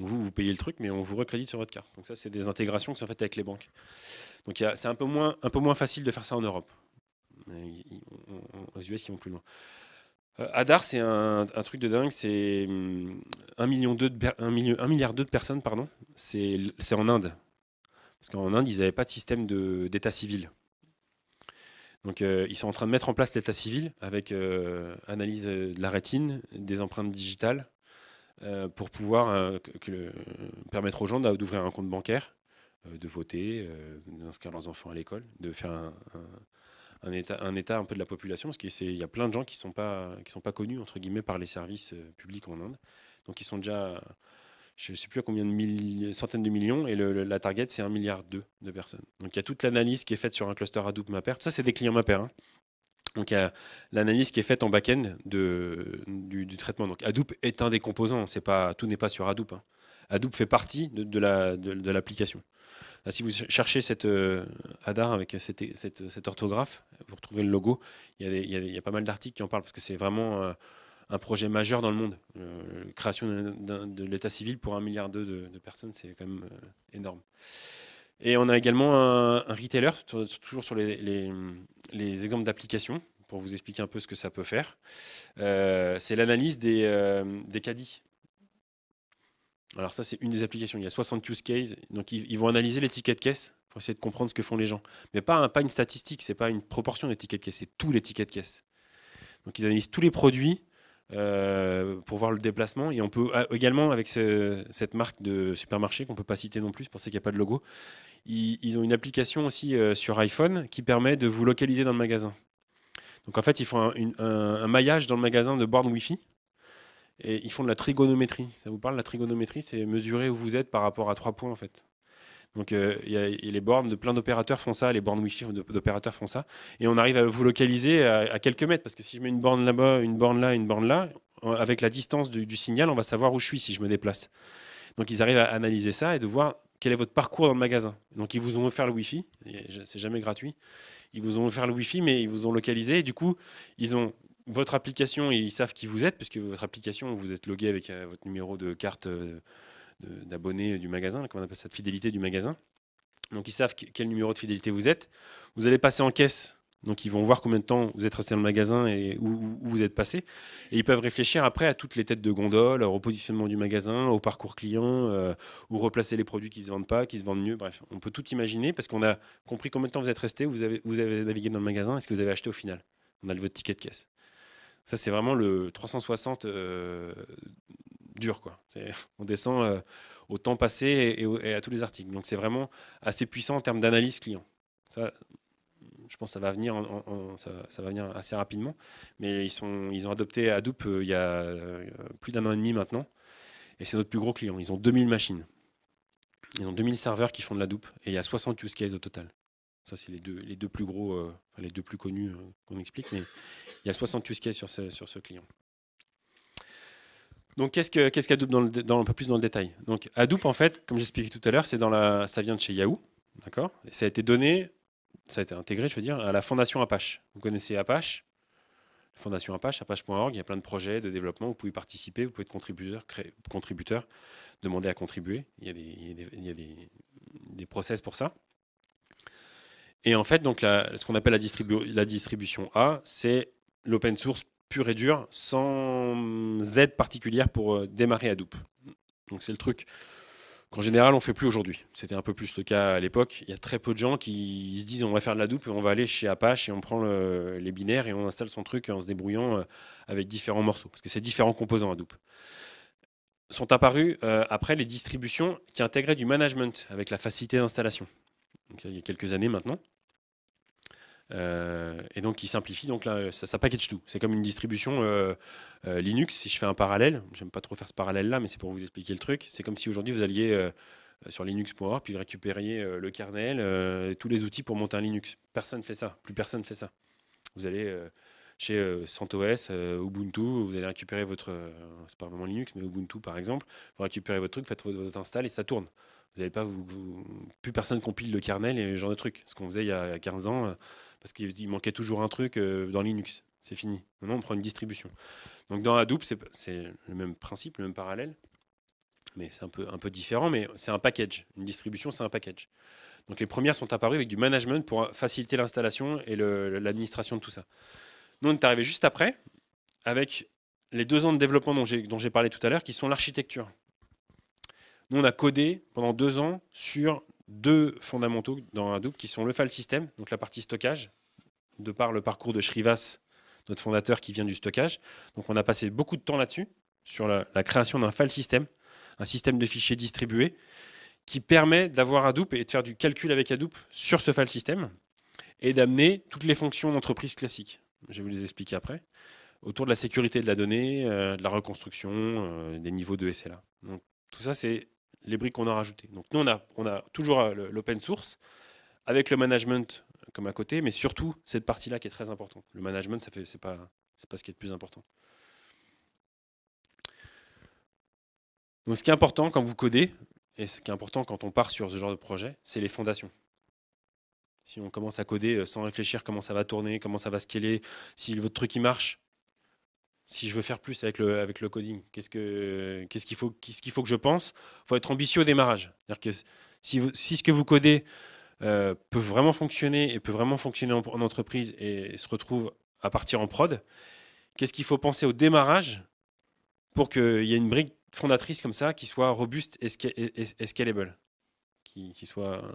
vous, vous payez le truc, mais on vous recrédite sur votre carte. Donc ça, c'est des intégrations qui sont faites avec les banques. Donc c'est un, peu moins, facile de faire ça en Europe. aux US, ils vont plus loin. Euh, Adar, c'est un, truc de dingue, c'est 1, hum, milliard 2 de personnes, pardon. C'est en Inde. Parce qu'en Inde, ils n'avaient pas de système d'état civil. Donc euh, ils sont en train de mettre en place l'état civil avec euh, analyse de la rétine, des empreintes digitales, euh, pour pouvoir euh, permettre aux gens d'ouvrir un compte bancaire, euh, de voter, d'inscrire leurs enfants à l'école, de faire un, état, un peu de la population, parce qu'il y a plein de gens qui ne sont, pas, sont pas connus, entre guillemets, par les services publics en Inde. Donc ils sont déjà, je ne sais plus à combien de centaines de millions, et la target, c'est 1,2 milliard de personnes. Donc il y a toute l'analyse qui est faite sur un cluster Hadoop Mapper. Tout ça, c'est des clients Mapper. Hein. Donc, il l'analyse qui est faite en back-end du, traitement. Donc, Hadoop est un des composants. tout n'est pas sur Hadoop. Hein. Hadoop fait partie de, l'application. si vous cherchez cette euh, avec cette, orthographe, vous retrouvez le logo. Il y a, pas mal d'articles qui en parlent parce que c'est vraiment euh, un projet majeur dans le monde. Euh, création de, l'état civil pour un milliard de, de personnes, c'est quand même énorme. Et on a également un, retailer, toujours sur les, exemples d'applications, pour vous expliquer un peu ce que ça peut faire. Euh, c'est l'analyse euh, des, caddies. Alors ça, c'est une des applications. Il y a 60 use cases. Donc ils, vont analyser les tickets de caisse pour essayer de comprendre ce que font les gens. Mais pas, pas une statistique, c'est pas une proportion des tickets de caisse, c'est tous les tickets de caisse. Donc ils analysent tous les produits euh, pour voir le déplacement. Et on peut ah, également, avec cette marque de supermarché qu'on ne peut pas citer non plus, pour qu'il n'y a pas de logo, ils, ont une application aussi euh, sur iPhone qui permet de vous localiser dans le magasin. Donc en fait, ils font un, maillage dans le magasin de bornes Wi-Fi. Et ils font de la trigonométrie. Ça vous parle La trigonométrie, c'est mesurer où vous êtes par rapport à trois points en fait. Donc euh, il y a, les bornes de plein d'opérateurs font ça, les bornes Wi-Fi d'opérateurs font ça, et on arrive à vous localiser à, quelques mètres parce que si je mets une borne là-bas, une borne là, une borne là, euh, avec la distance du, signal, on va savoir où je suis si je me déplace. Donc ils arrivent à analyser ça et de voir quel est votre parcours dans le magasin. Donc ils vous ont offert le Wi-Fi, c'est jamais gratuit. Ils vous ont offert le Wi-Fi, mais ils vous ont localisé. Et du coup, ils ont votre application et ils savent qui vous êtes, puisque votre application, vous êtes logué avec euh, votre numéro de carte d'abonnés du magasin, comment on appelle ça, de fidélité du magasin. Donc ils savent quel numéro de fidélité vous êtes. Vous allez passer en caisse. Donc ils vont voir combien de temps vous êtes resté dans le magasin et où, vous êtes passé. Et ils peuvent réfléchir après à toutes les têtes de gondole, au positionnement du magasin, au parcours client, euh, ou replacer les produits qui ne se vendent pas, qui se vendent mieux. Bref, on peut tout imaginer parce qu'on a compris combien de temps vous êtes resté, vous avez, navigué dans le magasin et ce que vous avez acheté au final. On a le votre ticket de caisse. Ça, c'est vraiment le 360 dur. Quoi. On descend euh, au temps passé et, à tous les articles. Donc c'est vraiment assez puissant en termes d'analyse client. Ça, je pense que ça va venir, ça, va venir assez rapidement. Mais ils, sont, ils ont adopté Hadoop euh, il y a euh, plus d'un an et demi maintenant. Et c'est notre plus gros client. Ils ont 2000 machines. Ils ont 2000 serveurs qui font de l'Hadoop. Et il y a 60 use cases au total. Ça, c'est les deux, les deux plus gros, les deux plus connus qu'on explique. Mais il y a 60 use cases sur sur ce client. Donc, qu'est-ce que dans, un peu plus dans le détail Donc, Hadoop, en fait, comme j'expliquais tout à l'heure, c'est dans la, ça vient de chez Yahoo, d'accord Et ça a été donné, ça a été intégré, je veux dire, à la fondation Apache. Vous connaissez Apache Fondation Apache, apache.org, il y a plein de projets de développement, vous pouvez participer, vous pouvez être contributeur, contributeur demander à contribuer, il y a des, il process pour ça. Et en fait, donc ce qu'on appelle la, la distribution A, c'est l'open source pur et dur, sans aide particulière pour euh, démarrer Hadoop. Donc c'est le truc qu'en général on fait plus aujourd'hui. C'était un peu plus le cas à l'époque. Il y a très peu de gens qui se disent on va faire de la doupe et on va aller chez Apache et on prend les binaires et on installe son truc en se débrouillant euh, avec différents morceaux, parce que c'est différents composants Hadoop. Sont apparus euh, après les distributions qui intégraient du management avec la facilité d'installation. il y a quelques années maintenant. Euh, et donc, il simplifie, donc là, ça, package tout. C'est comme une distribution euh, euh, Linux, si je fais un parallèle, j'aime pas trop faire ce parallèle là, mais c'est pour vous expliquer le truc. C'est comme si aujourd'hui vous alliez sur linux.org, puis récupériez le kernel, tous les outils pour monter un Linux. Personne fait ça, plus personne fait ça. Vous allez chez CentOS, Ubuntu, vous allez récupérer votre, c'est pas vraiment Linux, mais Ubuntu par exemple, vous récupérez votre truc, faites votre, install et ça tourne vous pas vous, plus personne compile le kernel et ce genre de trucs. Ce qu'on faisait il y a 15 ans, parce qu'il manquait toujours un truc euh, dans Linux. C'est fini. Maintenant, on prend une distribution. Donc dans Hadoop, c'est le même principe, le même parallèle, mais c'est un peu, un peu différent, mais c'est un package. Une distribution, c'est un package. Donc les premières sont apparues avec du management pour faciliter l'installation et l'administration de tout ça. Nous, on est arrivé juste après, avec les deux ans de développement dont j'ai parlé tout à l'heure, qui sont l'architecture. Nous, on a codé pendant deux ans sur deux fondamentaux dans Hadoop qui sont le file system, donc la partie stockage, de par le parcours de Shrivas, notre fondateur qui vient du stockage. Donc on a passé beaucoup de temps là-dessus, sur la, création d'un file system, un système de fichiers distribués, qui permet d'avoir Hadoop et de faire du calcul avec Hadoop sur ce file system et d'amener toutes les fonctions d'entreprise classiques. Je vais vous les expliquer après. Autour de la sécurité de la donnée, euh, de la reconstruction, euh, des niveaux de SLA. Donc, tout ça, c'est les briques qu'on a rajoutées. Donc nous, on a, on a toujours euh, l'open source avec le management comme à côté, mais surtout cette partie-là qui est très importante. Le management, ce n'est pas, pas ce qui est le plus important. Donc ce qui est important quand vous codez, et ce qui est important quand on part sur ce genre de projet, c'est les fondations. Si on commence à coder euh, sans réfléchir comment ça va tourner, comment ça va scaler, si votre truc qui marche, si je veux faire plus avec le, avec le coding, qu'est-ce qu'il ce qu'il faut, qu qu'il faut que je pense Il faut être ambitieux au démarrage. dire que si, si, ce que vous codez euh, peut vraiment fonctionner et peut vraiment fonctionner en, entreprise et, se retrouve à partir en prod, qu'est-ce qu'il faut penser au démarrage pour qu'il y ait une brique fondatrice comme ça qui soit robuste et, scalable qui, qui soit euh,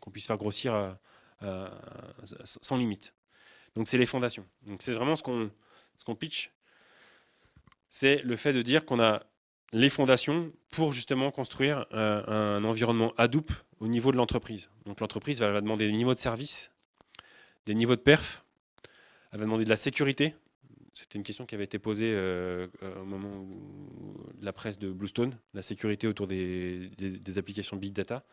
qu'on puisse faire grossir sans limite. Donc c'est les fondations. Donc c'est vraiment ce qu'on ce qu'on pitch c'est le fait de dire qu'on a les fondations pour justement construire euh, un environnement Hadoop au niveau de l'entreprise. Donc l'entreprise va, demander des niveaux de service, des niveaux de perf, elle va demander de la sécurité. C'était une question qui avait été posée euh, euh, au moment où la presse de Bluestone, la sécurité autour des, applications Big Data.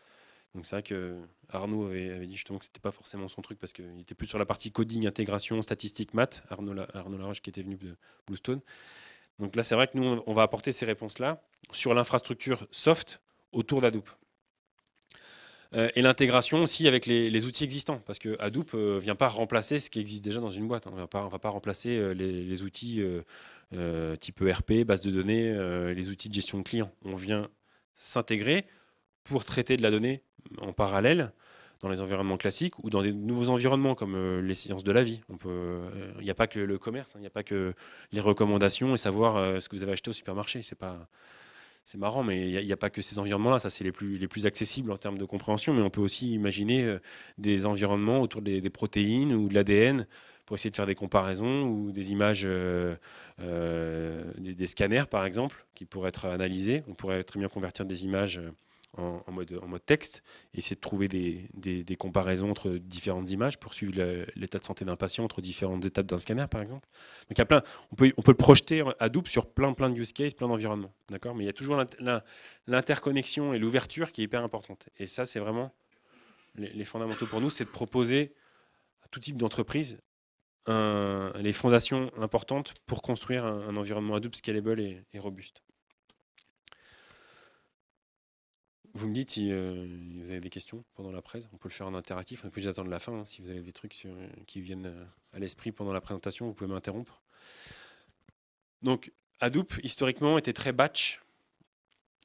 Donc c'est vrai que Arnaud avait, dit justement que ce n'était pas forcément son truc parce qu'il était plus sur la partie coding, intégration, statistique, maths. Arnaud, Arnaud Laroche qui était venu de Bluestone. Donc là, c'est vrai que nous, on va apporter ces réponses-là sur l'infrastructure soft autour d'Hadoop. Euh, et l'intégration aussi avec les, outils existants, parce que Hadoop ne euh, vient pas remplacer ce qui existe déjà dans une boîte. Hein. On ne va pas remplacer euh, les, les, outils type ERP, base de données, les outils de gestion de clients. On vient s'intégrer pour traiter de la donnée en parallèle dans les environnements classiques ou dans des nouveaux environnements comme euh, les sciences de la vie. Il n'y euh, a pas que le commerce, il hein, n'y a pas que les recommandations et savoir euh, ce que vous avez acheté au supermarché. C'est pas c'est marrant, mais il n'y a, pas que ces environnements-là. Ça, c'est les plus, les plus accessibles en termes de compréhension, mais on peut aussi imaginer des environnements autour des, protéines ou de l'ADN pour essayer de faire des comparaisons ou des images, des, scanners par exemple, qui pourraient être analysés. On pourrait très bien convertir des images en, mode, en mode texte, essayer de trouver des, comparaisons entre différentes images pour suivre l'état de santé d'un patient entre différentes étapes d'un scanner, par exemple. Donc, il y a plein, on, peut, on peut le projeter à double sur plein, plein de use cases, plein d'environnements. D'accord Mais il y a toujours l'interconnexion et l'ouverture qui est hyper importante. Et ça, c'est vraiment les, fondamentaux pour nous, c'est de proposer à tout type d'entreprise les fondations importantes pour construire un, environnement environnement double scalable et robuste. Vous me dites si euh, vous avez des questions pendant la presse. On peut le faire en interactif. On peut obligé attendre la fin. Hein. Si vous avez des trucs euh, qui viennent euh, à l'esprit pendant la présentation, vous pouvez m'interrompre. Donc, Hadoop, historiquement, était très batch.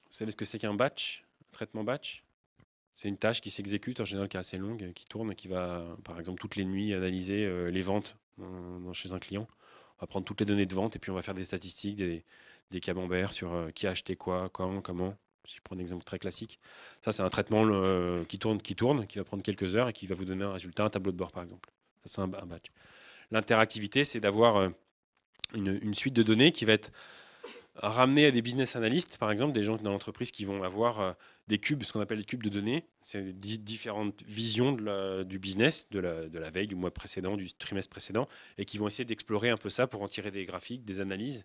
Vous savez ce que c'est qu'un batch Un traitement batch C'est une tâche qui s'exécute, en général, qui est assez longue, qui tourne, qui va, par exemple, toutes les nuits analyser les ventes chez un client. On va prendre toutes les données de vente et puis on va faire des statistiques, des, des camemberts sur qui a acheté quoi, quand, comment si je prends un exemple très classique, ça c'est un traitement euh, qui tourne, qui tourne, qui va prendre quelques heures et qui va vous donner un résultat, un tableau de bord par exemple. Ça c'est un, L'interactivité, c'est d'avoir euh, une, suite de données qui va être ramenée à des business analysts, par exemple, des gens dans l'entreprise qui vont avoir euh, des cubes, ce qu'on appelle des cubes de données, c'est différentes visions du business, de la, de la veille, du mois précédent, du trimestre précédent, et qui vont essayer d'explorer un peu ça pour en tirer des graphiques, des analyses.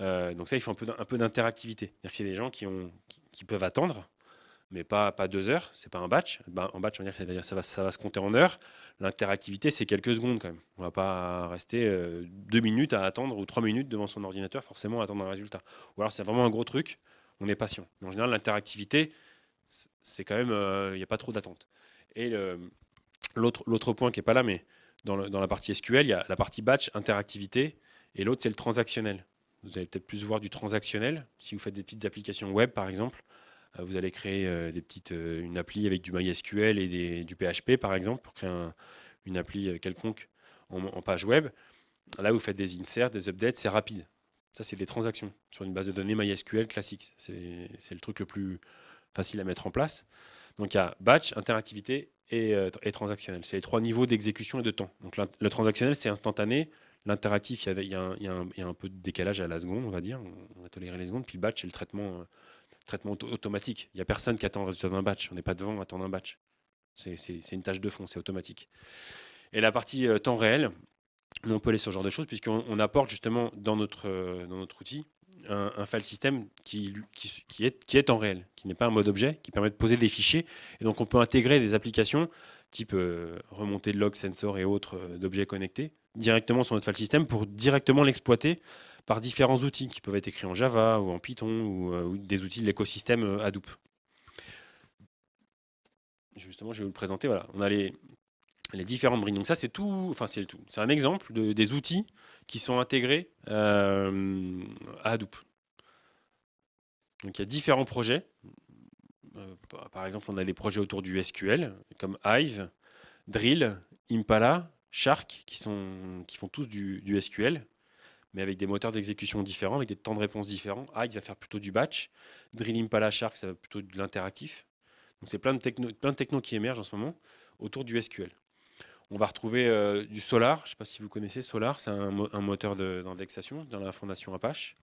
Euh, donc ça, il faut un peu, d'interactivité. C'est-à-dire que c'est des gens qui, ont, qui, peuvent attendre, mais pas, deux heures, c'est pas un batch. Bah, en batch, on va dire, ça, va, ça, va, se compter en heures. L'interactivité, c'est quelques secondes quand même. On va pas rester euh, deux minutes à attendre ou trois minutes devant son ordinateur, forcément, à attendre un résultat. Ou alors, c'est vraiment un gros truc, on est patient. en général, l'interactivité, c'est quand même, il euh, n'y a pas trop d'attente. Et l'autre point qui n'est pas là, mais dans la partie SQL, il y a la partie batch, interactivité, et l'autre, c'est le transactionnel. Vous allez peut-être plus voir du transactionnel. Si vous faites des petites applications web, par exemple, euh, vous allez créer euh, des petites, euh, une appli avec du MySQL et du PHP, par exemple, pour créer une appli quelconque en, page web. Là, vous faites des inserts, des updates, c'est rapide. Ça, c'est des transactions sur une base de données MySQL classique. C'est le truc le plus facile à mettre en place. Donc, il y a batch, interactivité et, et transactionnel. C'est les trois niveaux d'exécution et de temps. Donc, le transactionnel, c'est instantané. L'interactif, il, y, a un peu de décalage à la seconde, on va dire. On a toléré les secondes. Puis le batch, c'est le traitement, euh, automatique. Il n'y a personne qui attend le résultat d'un batch. On n'est pas devant attendre un batch. C'est une tâche de fond, c'est automatique. Et la partie euh, temps réel, on peut aller ce genre de choses, puisqu'on apporte justement dans notre, euh, outil un, file system qui, est, qui en réel, qui n'est pas un mode objet, qui permet de poser des fichiers. Et donc on peut intégrer des applications type remonter remontée de log, sensor et autres d'objets connectés directement sur notre file system pour directement l'exploiter par différents outils qui peuvent être écrits en Java ou en Python ou, euh, des outils de l'écosystème euh, Hadoop. Justement, je vais vous le présenter. Voilà, on a les, les différentes briques. Donc ça, c'est tout. Enfin, c'est le tout. C'est un exemple des outils qui sont intégrés euh, à Hadoop. Donc il y a différents projets. par exemple, on a des projets autour du SQL comme Hive, Drill, Impala, Shark, qui, sont, qui font tous du, SQL, mais avec des moteurs d'exécution différents, avec des temps de réponse différents. Hive va faire plutôt du batch. Drill Impala Shark, ça va plutôt de l'interactif. Donc c'est plein de techno, plein de techno qui émergent en ce moment autour du SQL. On va retrouver euh, du Solar. Je ne sais pas si vous connaissez Solar, c'est un, moteur d'indexation dans la fondation Apache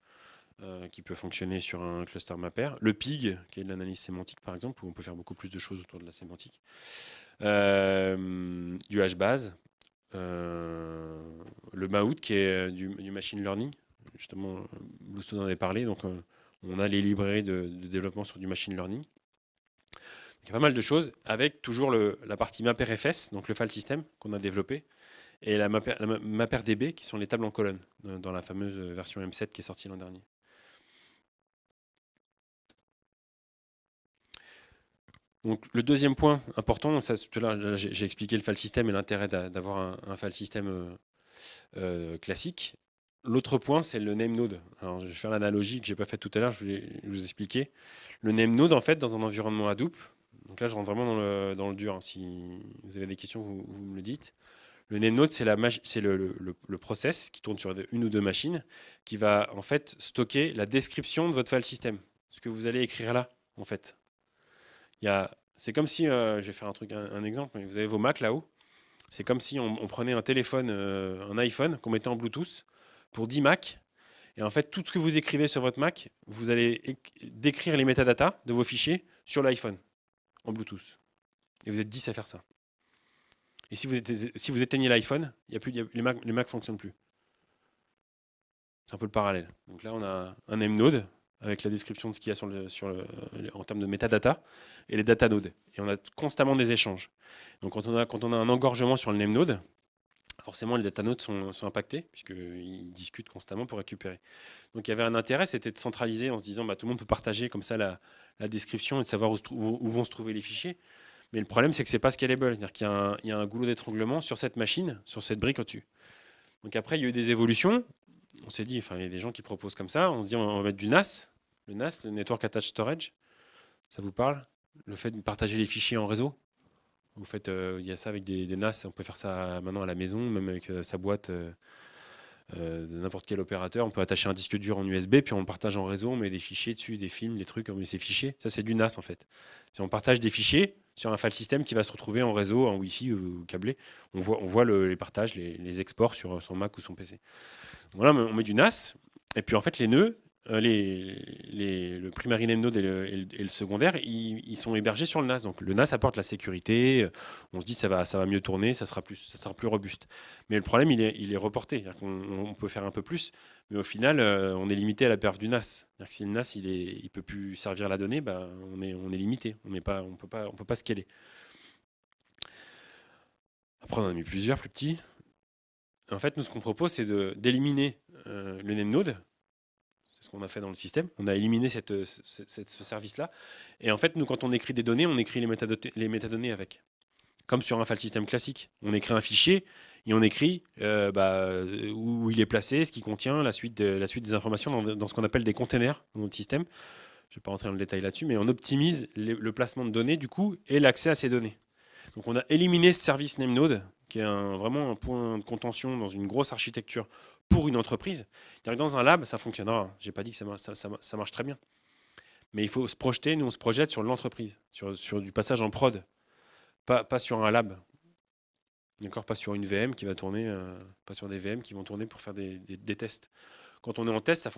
euh, qui peut fonctionner sur un cluster mapper. Le PIG, qui est de l'analyse sémantique par exemple, où on peut faire beaucoup plus de choses autour de la sémantique. Euh, du HBase euh, le Mahout qui est euh, du, machine learning. Justement, Bluestone euh, en avait parlé. Donc, on a les librairies de, développement sur du machine learning. il y a pas mal de choses avec toujours la partie MapRFS, donc le file system qu'on a développé, et la, map, MapRDB qui sont les tables en colonne dans la fameuse version M7 qui est sortie l'an dernier. le deuxième point important, ça, j'ai expliqué le file system et l'intérêt d'avoir un, file system euh, euh, classique. L'autre point, c'est le name node. Alors, je vais faire l'analogie que je n'ai pas faite tout à l'heure, je vais vous expliquer. Le name node, en fait, dans un environnement Hadoop, donc là, je rentre vraiment dans le, dur. Hein, si vous avez des questions, vous, me le dites. Le name node, c'est le, le, process qui tourne sur une ou deux machines qui va en fait stocker la description de votre file system, ce que vous allez écrire là, en fait c'est comme si, euh, je vais faire un truc, un, exemple, vous avez vos Macs là-haut. C'est comme si on, prenait un téléphone, euh, un iPhone qu'on mettait en Bluetooth pour 10 Macs. Et en fait, tout ce que vous écrivez sur votre Mac, vous allez décrire les métadatas de vos fichiers sur l'iPhone en Bluetooth. Et vous êtes 10 à faire ça. Et si vous, êtes, si vous éteignez l'iPhone, y a plus, les Macs ne Mac fonctionnent plus. C'est un peu le parallèle. Donc là, on a un m avec la description de ce qu'il y a sur sur le, en termes de metadata et les data nodes. Et on a constamment des échanges. Donc quand on a, quand on a un engorgement sur le name node, forcément les data nodes sont, sont impactés puisqu'ils discutent constamment pour récupérer. Donc il y avait un intérêt, c'était de centraliser en se disant bah, tout le monde peut partager comme ça la, description et de savoir où, où, vont se trouver les fichiers. Mais le problème, c'est que c'est pas scalable. C'est-à-dire qu'il y, a un goulot d'étranglement sur cette machine, sur cette brique au-dessus. Donc après, il y a eu des évolutions on s'est dit, enfin, il y a des gens qui proposent comme ça. On se dit, on va mettre du NAS, le NAS, le Network Attached Storage. Ça vous parle Le fait de partager les fichiers en réseau. Vous faites, euh, il y a ça avec des, NAS. On peut faire ça maintenant à la maison, même avec euh, sa boîte. Euh, de euh, n'importe quel opérateur. On peut attacher un disque dur en USB, puis on le partage en réseau, on met des fichiers dessus, des films, des trucs, on met ces fichiers. Ça, c'est du NAS en fait. Si on partage des fichiers sur un file system qui va se retrouver en réseau, en Wi-Fi ou, câblé, on voit, on voit les partages, les, les, exports sur son Mac ou son PC. Voilà, on met du NAS. Et puis en fait, les nœuds, euh, les, les, le primary name node et le, et le, secondaire, ils, sont hébergés sur le NAS. Donc le NAS apporte la sécurité. Euh, on se dit ça va, ça va mieux tourner, ça sera plus, ça sera plus robuste. Mais le problème, il est, il est reporté. on, peut faire un peu plus, mais au final, euh, on est limité à la perf du NAS. si le NAS il est, il peut plus servir la donnée, bah, on est, on est limité. On n'est pas, on peut pas, on peut pas scaler. Après, on en a mis plusieurs plus petits. En fait, nous, ce qu'on propose, c'est d'éliminer le name node c'est ce qu'on a fait dans le système. On a éliminé euh, ce service-là. Et en fait, nous, quand on écrit des données, on écrit les, métadonnées, avec. Comme sur un file système classique. On écrit un fichier et on écrit euh, bah, euh, où il est placé, ce qui contient, la suite, des informations dans, ce qu'on appelle des containers dans notre système. Je ne vais pas rentrer dans le détail là-dessus, mais on optimise le placement de données du coup et l'accès à ces données. Donc on a éliminé ce service NameNode, qui est vraiment un point de contention dans une grosse architecture pour une entreprise. Dans un lab, ça fonctionnera. n'ai pas dit que ça, marche très bien. Mais il faut se projeter, nous on se projette sur l'entreprise, sur, du passage en prod, pas, sur un lab. D'accord Pas sur une VM qui va tourner, euh, pas sur des VM qui vont tourner pour faire des, tests. Quand on est en test, ça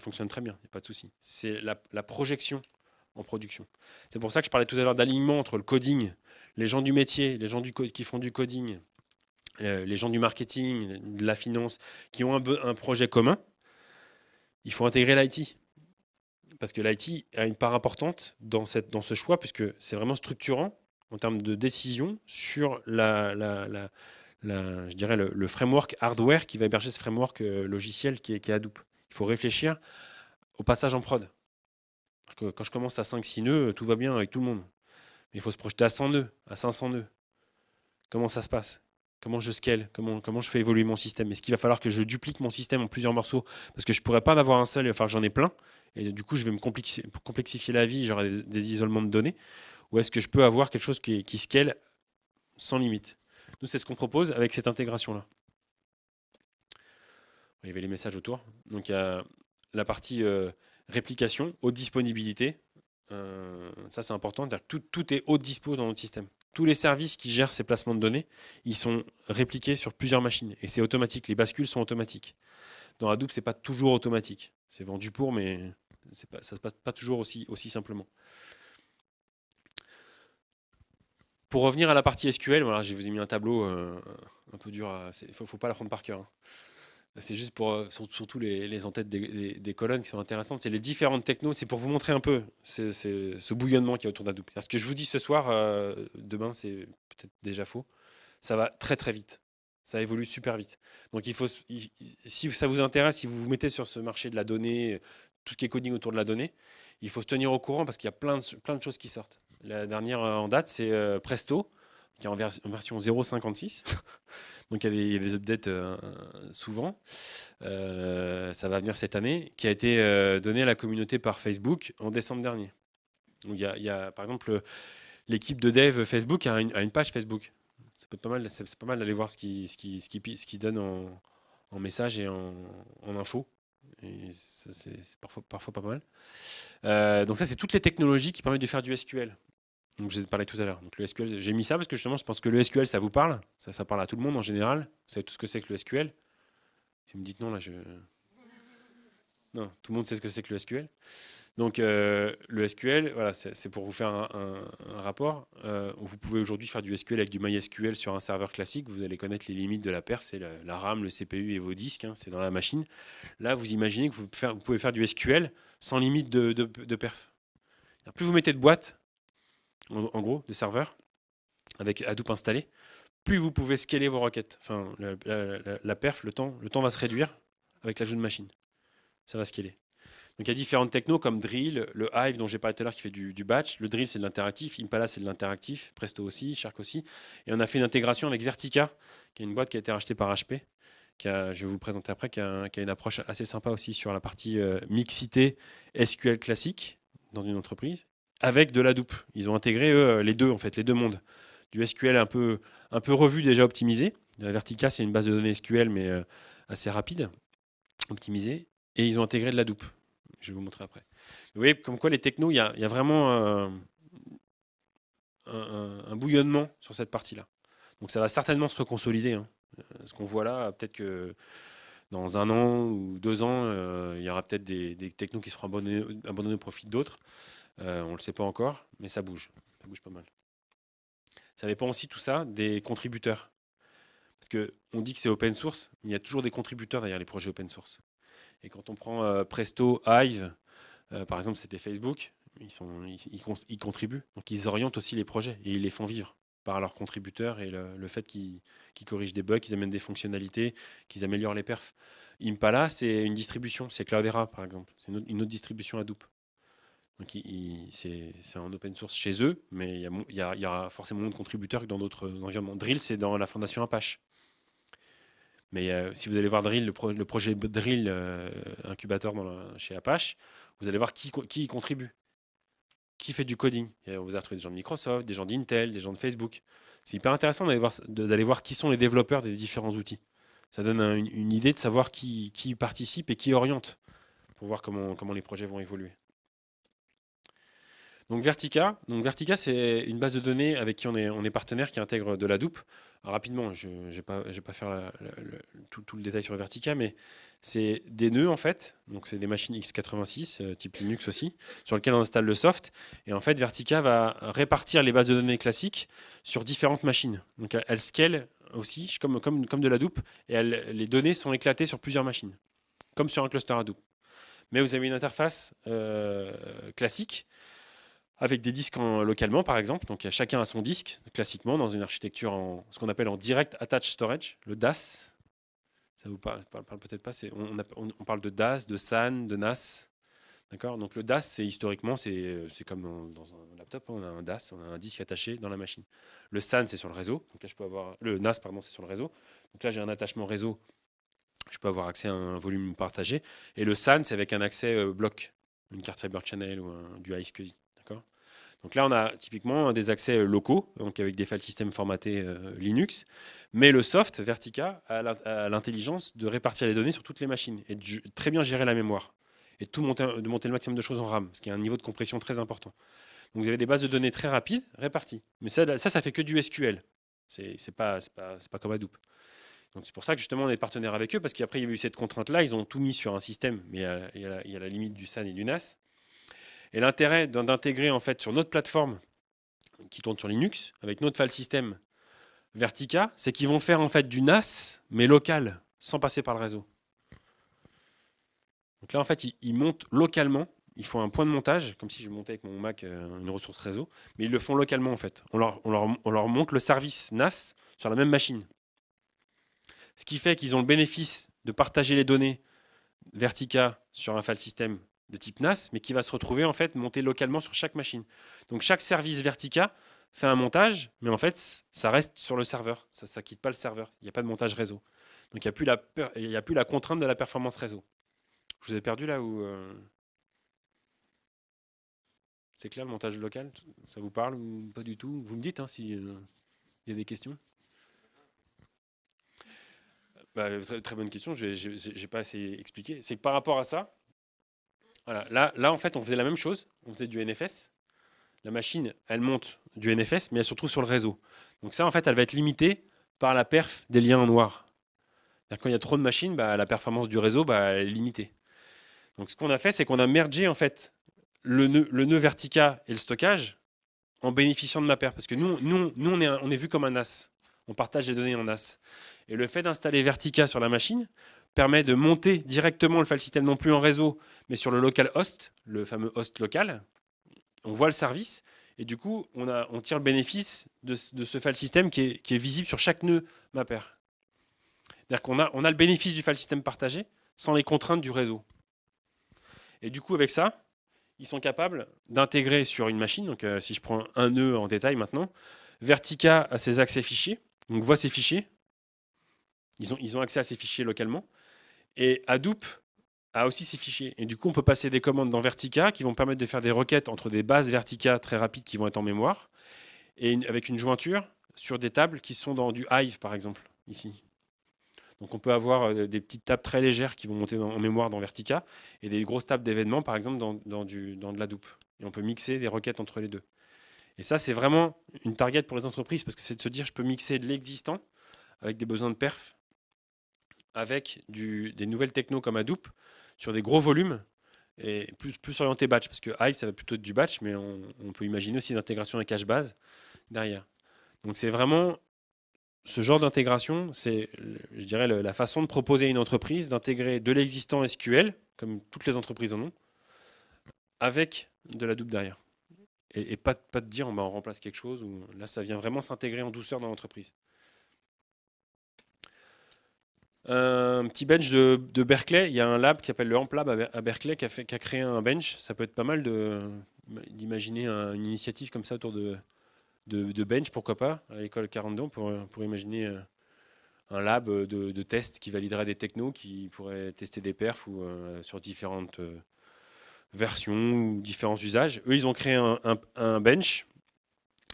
fonctionne, très bien, il n'y a pas de souci. C'est la, projection en production. C'est pour ça que je parlais tout à l'heure d'alignement entre le coding, les gens du métier, les gens du qui font du coding, euh, les gens du marketing, de la finance, qui ont un, projet commun, il faut intégrer l'IT. Parce que l'IT a une part importante dans, ce choix, puisque c'est vraiment structurant en termes de décision sur le, framework hardware qui va héberger ce framework euh, logiciel qui est, qui Il faut réfléchir au passage en prod. quand je commence à 5-6 nœuds, euh, tout va bien avec tout le monde. Mais il faut se projeter à 100 nœuds, à 500 nœuds. Comment ça se passe Comment je scale comment, comment je fais évoluer mon système Est-ce qu'il va falloir que je duplique mon système en plusieurs morceaux Parce que je ne pourrais pas en avoir un seul, il va j'en ai plein. Et du coup, je vais me complexifier la vie, j'aurai des, isolements de données. Ou est-ce que je peux avoir quelque chose qui, scale sans limite Nous, c'est ce qu'on propose avec cette intégration-là. Il y avait les messages autour. Donc, il y a la partie euh, réplication, haute disponibilité. Euh, ça, c'est important. tout, est haute dispo dans notre système tous les services qui gèrent ces placements de données, ils sont répliqués sur plusieurs machines et c'est automatique. Les bascules sont automatiques. Dans Hadoop, ce n'est pas toujours automatique. C'est vendu pour, mais pas, ça se passe pas toujours aussi, simplement. Pour revenir à la partie SQL, voilà, je vous ai mis un tableau euh, un peu dur. Il ne faut, pas la prendre par cœur. Hein. Bah, c'est juste pour euh, surtout les, entêtes des, colonnes qui sont intéressantes. C'est les différentes technos. C'est pour vous montrer un peu ce bouillonnement qu'il y a autour d'Adobe. Ce que je vous dis ce soir, euh, demain, c'est peut-être déjà faux. Ça va très très vite. Ça évolue super vite. Donc si ça vous intéresse, si vous vous mettez sur ce marché de la donnée, tout ce qui est coding autour de la donnée, il faut se tenir au courant parce qu'il y a plein de, plein de choses qui sortent. La dernière euh, en date, c'est Presto, qui est en version 0.56. [laughs] Donc il y a des, updates euh, souvent. Euh, ça va venir cette année, qui a été euh, donné à la communauté par Facebook en décembre dernier. Donc il y a, par exemple l'équipe de dev Facebook a une, a une, page Facebook. pas mal, c'est pas mal d'aller voir ce qui ce qui, ce qui, donne en, en, message et en, en info. Et c'est parfois, parfois pas mal. donc ça, c'est toutes les technologies qui permettent de faire du SQL. Donc, je vous ai parlé tout à l'heure. Donc, le SQL, j'ai mis ça parce que justement, je pense que le SQL, ça vous parle. Ça, ça parle à tout le monde en général. Vous savez tout ce que c'est que le SQL. Si vous me dites non, là, je. Non, tout le monde sait ce que c'est que le SQL. Donc, euh, le SQL, voilà, c'est pour vous faire un, rapport. Euh, vous pouvez aujourd'hui faire du SQL avec du MySQL sur un serveur classique. Vous allez connaître les limites de la perf, c'est la, RAM, le CPU et vos disques. Hein, c'est dans la machine. Là, vous imaginez que vous, vous, pouvez faire du SQL sans limite de, de, de perf. Plus vous mettez de boîtes, en, gros, de serveurs, avec Hadoop installé, plus vous pouvez scaler vos requêtes. Enfin, la, perf, le temps, le temps va se réduire avec l'ajout de machines. Ça va scaler. Donc il y a différentes technos comme Drill, le Hive dont j'ai parlé tout à l'heure qui fait du, batch. Le Drill c'est de l'interactif, Impala c'est de l'interactif, Presto aussi, Shark aussi. Et on a fait une intégration avec Vertica, qui est une boîte qui a été rachetée par HP, qui je vais vous présenter après, qui a, une approche assez sympa aussi sur la partie euh, mixité SQL classique dans une entreprise avec de la doupe. Ils ont intégré les deux, en fait, les deux mondes. Du SQL un peu, un peu revu, déjà optimisé. La Vertica, c'est une base de données SQL, mais euh, assez rapide, optimisée. Et ils ont intégré de la doupe. Je vais vous montrer après. Vous voyez, comme quoi les technos, il y, a, vraiment euh, un, bouillonnement sur cette partie-là. Donc ça va certainement se reconsolider. Hein. Euh, ce qu'on voit là, peut-être que dans un an ou deux ans, il y aura peut-être des, technos qui seront abandonnés, abandonnés au profit d'autres. Euh, on ne le sait pas encore, mais ça bouge. Ça bouge pas mal. Ça dépend aussi tout ça des contributeurs. Parce qu'on dit que c'est open source, mais il y a toujours des contributeurs derrière les projets open source. Et quand on prend euh, Presto, Hive, euh, par exemple, c'était Facebook, ils, contribuent. Donc ils orientent aussi les projets et ils les font vivre par leurs contributeurs et le, fait qu'ils corrigent des bugs, qu'ils amènent des fonctionnalités, qu'ils améliorent les perfs. Impala, c'est une distribution, c'est Cloudera par exemple, c'est une, une, autre distribution Hadoop. Donc c'est en open source chez eux, mais il y, aura forcément moins de contributeurs que dans d'autres environnements. Drill, c'est dans la fondation Apache. Mais euh, si vous allez voir Drill, le, projet Drill euh, incubateur chez Apache, vous allez voir qui, y contribue, qui fait du coding. vous allez retrouver des gens de Microsoft, des gens d'Intel, des gens de Facebook. C'est hyper intéressant d'aller voir, qui sont les développeurs des différents outils. Ça donne une, idée de savoir qui, qui participe et qui oriente pour voir comment les projets vont évoluer. Donc Vertica, donc Vertica c'est une base de données avec qui on est, on est partenaire qui intègre de la doupe. Rapidement, je ne vais pas, faire tout, le détail sur Vertica, mais c'est des nœuds en fait, donc c'est des machines x86, euh, type Linux aussi, sur lesquelles on installe le soft. Et en fait, Vertica va répartir les bases de données classiques sur différentes machines. Donc elle, aussi, comme, comme, comme de la doupe, et les données sont éclatées sur plusieurs machines, comme sur un cluster Hadoop. Mais vous avez une interface euh, classique avec des disques localement par exemple. Donc chacun a son disque, classiquement dans une architecture en ce qu'on appelle en direct attached storage, le DAS. Ça vous parle, peut-être pas. On, parle de DAS, de SAN, de NAS. D'accord. Donc le DAS, c'est historiquement, c'est comme dans un laptop, hein, on a un DAS, on a un disque attaché dans la machine. Le SAN, c'est sur le réseau. Donc là, je peux avoir le NAS, pardon, c'est sur le réseau. Donc là, j'ai un attachement réseau. Je peux avoir accès à un volume partagé. Et le SAN, c'est avec un accès euh, bloc, une carte Fiber Channel ou un, du iSCSI. Donc là, on a typiquement des accès locaux, donc avec des file systems formatés euh, Linux, mais le soft, Vertica, a l'intelligence de répartir les données sur toutes les machines et de très bien gérer la mémoire et de, tout monter, de monter le maximum de choses en RAM, ce qui est un niveau de compression très important. Donc vous avez des bases de données très rapides, réparties. Mais ça, ça, fait que du SQL. C'est pas, pas, comme Hadoop. Donc c'est pour ça que justement on est partenaire avec eux, parce qu'après il y a eu cette contrainte-là, ils ont tout mis sur un système, mais il y a la limite du SAN et du NAS. Et l'intérêt d'intégrer en fait sur notre plateforme qui tourne sur Linux avec notre file system Vertica, c'est qu'ils vont faire en fait du NAS mais local, sans passer par le réseau. Donc là en fait, ils, montent localement ils font un point de montage, comme si je montais avec mon Mac euh, une ressource réseau, mais ils le font localement en fait. On leur, on on leur montre le service NAS sur la même machine. Ce qui fait qu'ils ont le bénéfice de partager les données Vertica sur un file system de type NAS, mais qui va se retrouver en fait monté localement sur chaque machine. Donc chaque service Vertica fait un montage, mais en fait ça reste sur le serveur, ça ne quitte pas le serveur, il n'y a pas de montage réseau. Donc il n'y a, plus la a plus la contrainte de la performance réseau. Je vous ai perdu là où... Euh, c'est clair le montage local Ça vous parle ou pas du tout Vous me dites hein, s'il euh, y a des questions bah, très, très, bonne question, je n'ai pas assez expliqué. C'est que par rapport à ça, là, en fait, on faisait la même chose. On faisait du NFS. La machine, elle monte du NFS, mais elle se retrouve sur le réseau. Donc ça, en fait, elle va être limitée par la perf des liens en noir. Quand il y a trop de machines, bah, la performance du réseau, bah, est limitée. Donc ce qu'on a fait, c'est qu'on a mergé en fait le nœud, le Vertica et le stockage en bénéficiant de ma perf, Parce que nous, nous, nous on, est, on est vu comme un as. On partage les données en as. Et le fait d'installer Vertica sur la machine, permet de monter directement le file system non plus en réseau, mais sur le local host, le fameux host local. On voit le service et du coup, on, a, on tire le bénéfice de, ce file system qui est, visible sur chaque nœud mapper. C'est-à-dire qu'on a, on a le bénéfice du file system partagé sans les contraintes du réseau. Et du coup, avec ça, ils sont capables d'intégrer sur une machine, donc euh, si je prends un nœud en détail maintenant, Vertica a ses accès fichiers, donc voit ses fichiers, ils ont, ils ont accès à ces fichiers localement. Et Hadoop a aussi ses fichiers. Et du coup, on peut passer des commandes dans Vertica qui vont permettre de faire des requêtes entre des bases Vertica très rapides qui vont être en mémoire et avec une jointure sur des tables qui sont dans du Hive, par exemple, ici. Donc on peut avoir euh, des petites tables très légères qui vont monter en mémoire dans Vertica et des grosses tables d'événements, par exemple, dans, du, dans de la Hadoop. Et on peut mixer des requêtes entre les deux. Et ça, c'est vraiment une target pour les entreprises parce que c'est de se dire je peux mixer de l'existant avec des besoins de perf avec des nouvelles techno comme Hadoop sur des gros volumes et plus, plus orienté batch, parce que Hive, ça va plutôt être du batch, mais on, peut imaginer aussi intégration avec base derrière. Donc c'est vraiment ce genre d'intégration, c'est, je dirais, la façon de proposer à une entreprise d'intégrer de l'existant SQL, comme toutes les entreprises en ont, avec de la double derrière. Et, pas, pas de dire on, remplace quelque chose, ou là ça vient vraiment s'intégrer en douceur dans l'entreprise. Euh, un petit bench de, Berkeley. Il y a un lab qui s'appelle le Amplab Lab à Berkeley qui a, créé un bench. Ça peut être pas mal d'imaginer une initiative comme ça autour de, de, bench, pourquoi pas, à l'école 42, pour, imaginer euh, un lab de, tests qui validera des technos, qui pourrait tester des perfs ou, euh, sur différentes versions ou différents usages. Eux, ils ont créé un, bench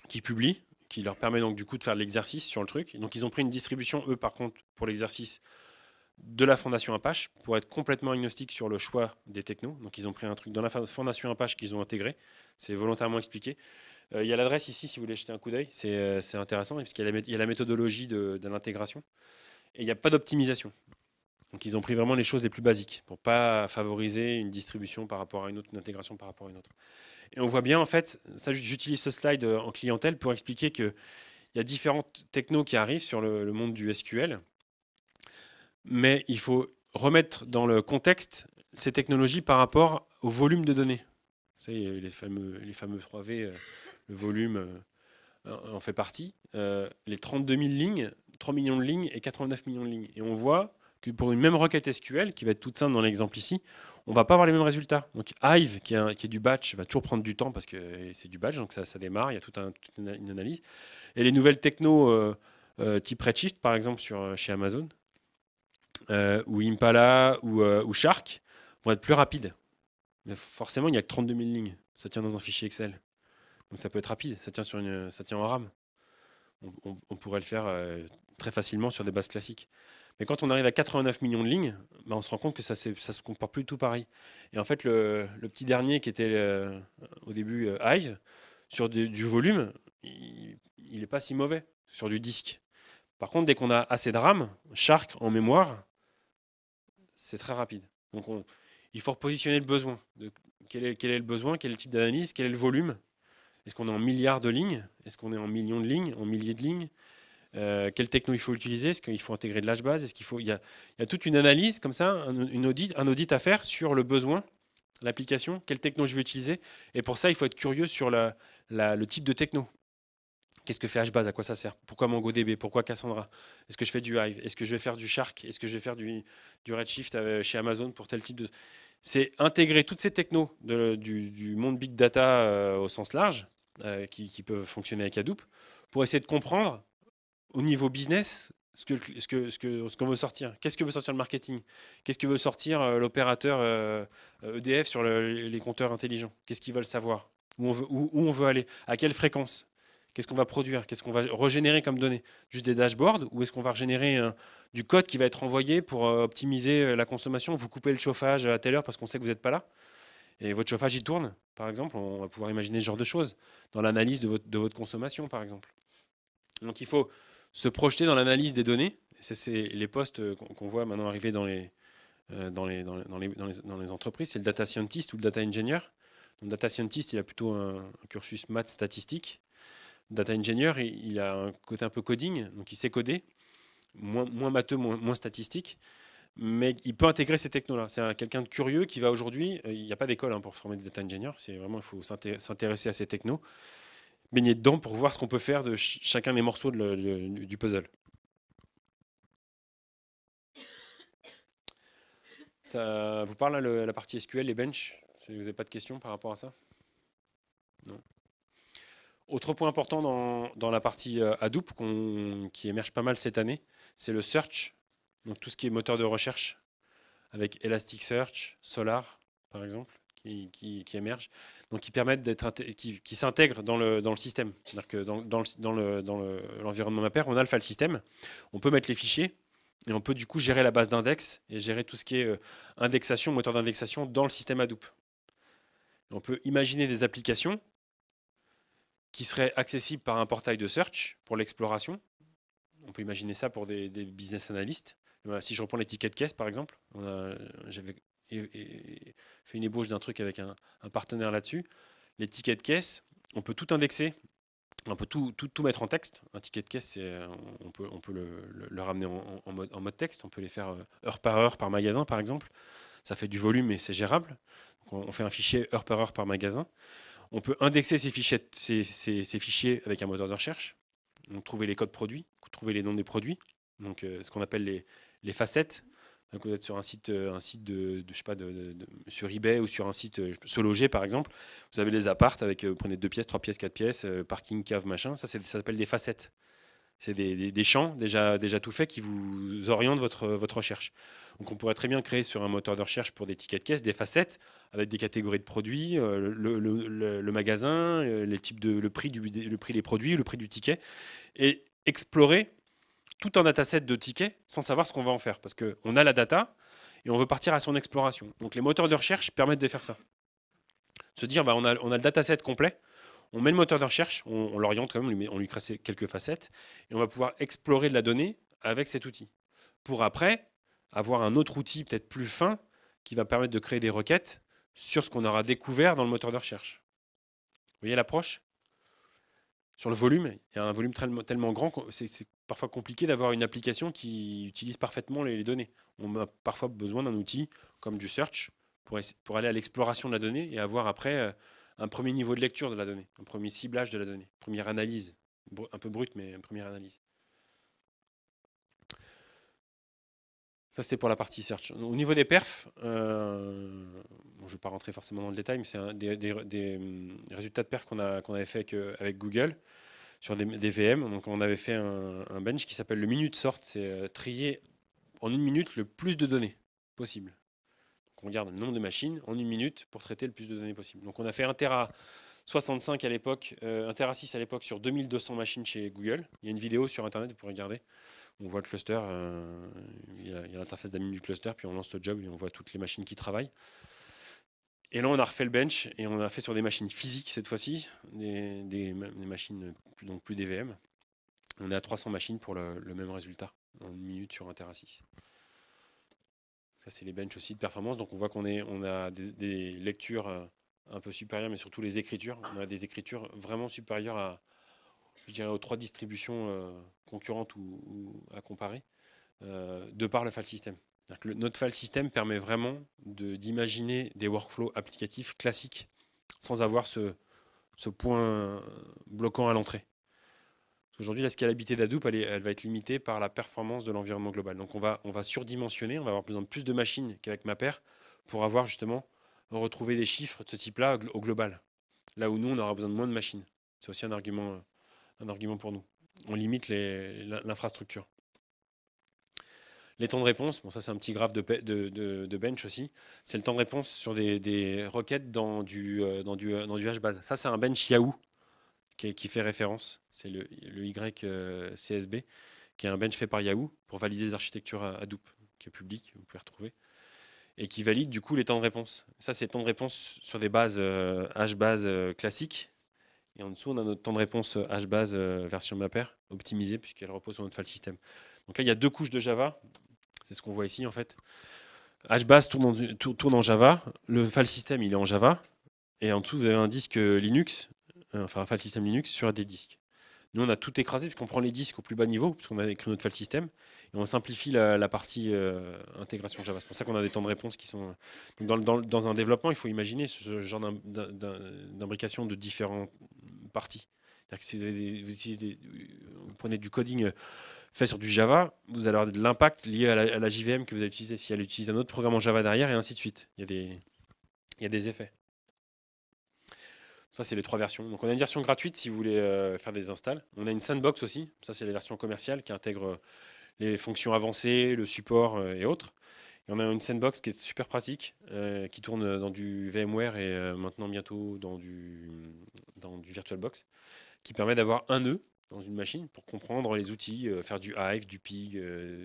qui publie, qui leur permet donc du coup de faire l'exercice sur le truc. Donc ils ont pris une distribution, eux par contre, pour l'exercice de la fondation Apache pour être complètement agnostique sur le choix des technos. Donc ils ont pris un truc dans la fondation Apache qu'ils ont intégré. C'est volontairement expliqué. Euh, il y a l'adresse ici si vous voulez jeter un coup d'œil. C'est euh, intéressant parce qu'il y, a la méthodologie de, l'intégration. Et il n'y a pas d'optimisation. Donc ils ont pris vraiment les choses les plus basiques pour ne pas favoriser une distribution par rapport à une autre, une intégration par rapport à une autre. Et on voit bien en fait, j'utilise ce slide en clientèle pour expliquer que il y a différentes technos qui arrivent sur le monde du SQL mais il faut remettre dans le contexte ces technologies par rapport au volume de données. Vous savez, les fameux, les fameux 3V, euh, le volume euh, en fait partie. Euh, les 32 000 lignes, 3 millions de lignes et 89 millions de lignes. Et on voit que pour une même requête SQL, qui va être toute simple dans l'exemple ici, on va pas avoir les mêmes résultats. Donc Hive, qui est, du batch, va toujours prendre du temps parce que c'est du batch, donc ça, ça démarre, il y a toute, une analyse. Et les nouvelles techno type Redshift, par exemple, sur, chez Amazon, euh, ou Impala euh, ou, Shark vont être plus rapides. Mais forcément, il n'y a que 32 000 lignes. Ça tient dans un fichier Excel. Donc ça peut être rapide, ça tient, sur une, ça tient en RAM. On, pourrait le faire euh, très facilement sur des bases classiques. Mais quand on arrive à 89 millions de lignes, bah, on se rend compte que ça, ne se comporte plus tout pareil. Et en fait, le, petit dernier qui était au début Hive, sur du, du volume, il n'est pas si mauvais sur du disque. Par contre, dès qu'on a assez de RAM, Shark en mémoire, c'est très rapide. Donc il faut repositionner le besoin. quel, est, le besoin Quel est le type d'analyse Quel est le volume Est-ce qu'on est en milliards de lignes Est-ce qu'on est en millions de lignes En milliers de lignes euh, Quelle techno il faut utiliser Est-ce qu'il faut intégrer de l'âge base Est-ce qu'il faut il y, a, toute une analyse comme ça, un, audit, un audit à faire sur le besoin, l'application, quelle techno je vais utiliser. Et pour ça, il faut être curieux sur le type de techno. Qu'est-ce que fait HBase À quoi ça sert Pourquoi MongoDB Pourquoi Cassandra Est-ce que je fais du Hive Est-ce que je vais faire du Shark Est-ce que je vais faire du, Redshift euh, chez Amazon pour tel type de... C'est intégrer toutes ces technos du, monde Big Data euh, au sens large, euh, qui, peuvent fonctionner avec Hadoop, pour essayer de comprendre au niveau business ce qu'on que, ce ce qu'on veut sortir. Qu'est-ce que veut sortir le marketing Qu'est-ce que veut sortir l'opérateur EDF e sur les compteurs intelligents Qu'est-ce qu'ils veulent savoir où on, veut, où on veut aller À quelle fréquence Qu'est-ce qu'on va produire Qu'est-ce qu'on va régénérer comme données Juste des dashboards ou est-ce qu'on va régénérer euh, du code qui va être envoyé pour euh, optimiser euh, la consommation Vous coupez le chauffage à telle heure parce qu'on sait que vous n'êtes pas là et votre chauffage il tourne, par exemple. On va pouvoir imaginer ce genre de choses dans l'analyse de votre, consommation, par exemple. Donc il faut se projeter dans l'analyse des données. C'est les postes qu'on voit maintenant arriver dans les, entreprises. C'est le data scientist ou le data engineer. le data scientist, il a plutôt un, cursus maths statistique data engineer, il, a un côté un peu coding, donc il sait coder, moins, moins matheux, moins, moins statistique, mais il peut intégrer ces technos-là. C'est quelqu'un de curieux qui va aujourd'hui, euh, il n'y a pas d'école hein, pour former des data engineers, c'est vraiment, il faut s'intéresser à ces technos, baigner dedans pour voir ce qu'on peut faire de chacun des morceaux du puzzle. Ça vous parle hein, la partie SQL, les bench Vous n'avez pas de questions par rapport à ça Non autre point important dans, dans la partie euh, Hadoop qui émerge pas mal cette année, c'est le search, donc tout ce qui est moteur de recherche, avec Elasticsearch, Solar, par exemple, qui, qui, qui émergent, donc qui permettent d'être, qui, qui s'intègrent dans le, dans le système. C'est-à-dire que dans, dans, le, dans l'environnement le, MapR, on a le file système, on peut mettre les fichiers, et on peut du coup gérer la base d'index et gérer tout ce qui est euh, indexation, moteur d'indexation dans le système Hadoop. On peut imaginer des applications qui serait accessible par un portail de search pour l'exploration. On peut imaginer ça pour des, business analystes. Euh, si je reprends l'étiquette de caisse, par exemple, j'avais fait une ébauche d'un truc avec un, partenaire là-dessus. L'étiquette de caisse, on peut tout indexer, on peut tout, tout, mettre en texte. Un ticket de caisse, on peut, on peut le, ramener en, mode, en, mode, texte. On peut les faire euh, heure par heure par magasin, par exemple. Ça fait du volume et c'est gérable. on fait un fichier heure par heure par magasin. On peut indexer ces fichiers, ces, fichiers avec un moteur de recherche, donc trouver les codes produits, trouver les noms des produits, donc euh, ce qu'on appelle les, les facettes. Donc vous êtes sur un site, euh, un site de, je sais pas, sur eBay ou sur un site se euh, loger par exemple. Vous avez les appartes avec, vous prenez deux pièces, trois pièces, quatre pièces, parking, cave, machin. Ça, ça s'appelle des facettes c'est des, champs déjà, déjà tout faits qui vous orientent votre, votre recherche. Donc on pourrait très bien créer sur un moteur de recherche pour des tickets de caisse des facettes avec des catégories de produits, euh, le, magasin, euh, les types de, le, prix du, le prix des produits, le prix du ticket, et explorer tout un dataset de tickets sans savoir ce qu'on va en faire. Parce qu'on a la data et on veut partir à son exploration. Donc les moteurs de recherche permettent de faire ça. Se dire, bah, on, a, on a le dataset complet, on met le moteur de recherche, on, l'oriente quand même, on lui, crasse on lui quelques facettes, et on va pouvoir explorer de la donnée avec cet outil. Pour après, avoir un autre outil peut-être plus fin qui va permettre de créer des requêtes sur ce qu'on aura découvert dans le moteur de recherche. Vous voyez l'approche Sur le volume, il y a un volume tellement grand que c'est parfois compliqué d'avoir une application qui utilise parfaitement les données. On a parfois besoin d'un outil comme du search pour, aller à l'exploration de la donnée et avoir après euh, un premier niveau de lecture de la donnée, un premier ciblage de la donnée, première analyse, un peu brute, mais une première analyse. Ça, c'était pour la partie search. Au niveau des perfs, euh, je ne vais pas rentrer forcément dans le détail, mais c'est des, des, résultats de perf qu'on avait fait avec, Google sur des, VM. Donc, on avait fait un, bench qui s'appelle le minute sort. C'est euh, trier en une minute le plus de données possible. On garde le nombre de machines en une minute pour traiter le plus de données possible. Donc on a fait 1 Tera 65 à l'époque, euh, un 6 à l'époque sur 2200 machines chez Google. Il y a une vidéo sur Internet, vous pourrez regarder. On voit le cluster, euh, il y a l'interface d'admin du cluster, puis on lance le job et on voit toutes les machines qui travaillent. Et là, on a refait le bench et on a fait sur des machines physiques cette fois-ci, des, machines plus, donc plus des On est à 300 machines pour le, même résultat en une minute sur un Tera 6. Ça, c'est les benches aussi de performance. Donc, on voit qu'on est, on a des, lectures euh, un peu supérieures, mais surtout les écritures. On a des écritures vraiment supérieures à, je dirais, aux trois distributions euh, concurrentes ou, à comparer, euh, de par le file system. notre file system permet vraiment d'imaginer des workflows applicatifs classiques sans avoir ce point bloquant à l'entrée. Aujourd'hui, la scalabilité d'Hadoop, elle, va être limitée par la performance de l'environnement global. Donc, on va, surdimensionner, on va avoir besoin de plus de machines qu'avec ma paire, pour avoir justement retrouvé des chiffres de ce type-là au global. Là où nous, on aura besoin de moins de machines. C'est aussi un argument, euh, pour nous. On limite l'infrastructure. Les temps de réponse, bon ça c'est un petit graphe de, bench aussi, c'est le temps de réponse sur des, requêtes dans du, euh, dans du, euh, dans Ça c'est un bench Yahoo qui, fait référence. C'est le, YCSB, euh, qui est un bench fait par Yahoo pour valider les architectures Hadoop, qui est public, vous pouvez retrouver, et qui valide du coup les temps de réponse. Ça, c'est les temps de réponse sur des bases HBase euh, euh, classiques. Et en dessous, on a notre temps de réponse HBase base version mapper, optimisé, puisqu'elle repose sur notre file system. Donc là, il y a deux couches de Java. C'est ce qu'on voit ici, en fait. HBase tourne en, tourne en Java. Le file system, il est en Java. Et en dessous, vous avez un disque Linux euh, enfin un file system Linux sur des disques. Nous, on a tout écrasé puisqu'on prend les disques au plus bas niveau, puisqu'on a écrit notre file system, et on simplifie la, partie euh, intégration Java. C'est pour ça qu'on a des temps de réponse qui sont... dans, un développement, il faut imaginer ce genre d'imbrication de différentes parties. C'est-à-dire que si vous, prenez du coding euh, fait sur du Java, vous allez avoir de l'impact lié à la, JVM que vous allez utiliser, si elle utilise un autre programme en Java derrière, et ainsi de suite. Il des, il y a des effets. Ça, c'est les trois versions. Donc, on a une version gratuite si vous voulez euh, faire des installs. On a une sandbox aussi. Ça, c'est la version commerciale qui intègre euh, les fonctions avancées, le support euh, et autres. Et on a une sandbox qui est super pratique, qui tourne dans du VMware et maintenant bientôt dans du, du VirtualBox, qui permet d'avoir un nœud dans une machine pour comprendre les outils, faire du Hive, du Pig,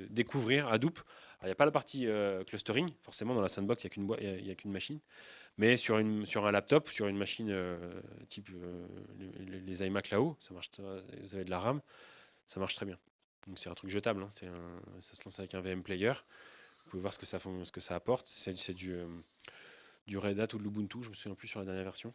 découvrir Hadoop. Il n'y a pas la partie clustering, forcément dans la sandbox, il n'y a qu'une machine. Mais sur, une, sur un laptop, sur une machine euh, type euh, les, iMac là-haut, ça marche, vous avez de la RAM, ça marche très bien. Donc c'est un truc jetable, hein. ça se lance avec un VM Player. Vous pouvez voir ce que ça, ce que ça apporte. C'est du, euh, du Red Hat ou de l'Ubuntu, je me souviens plus sur la dernière version.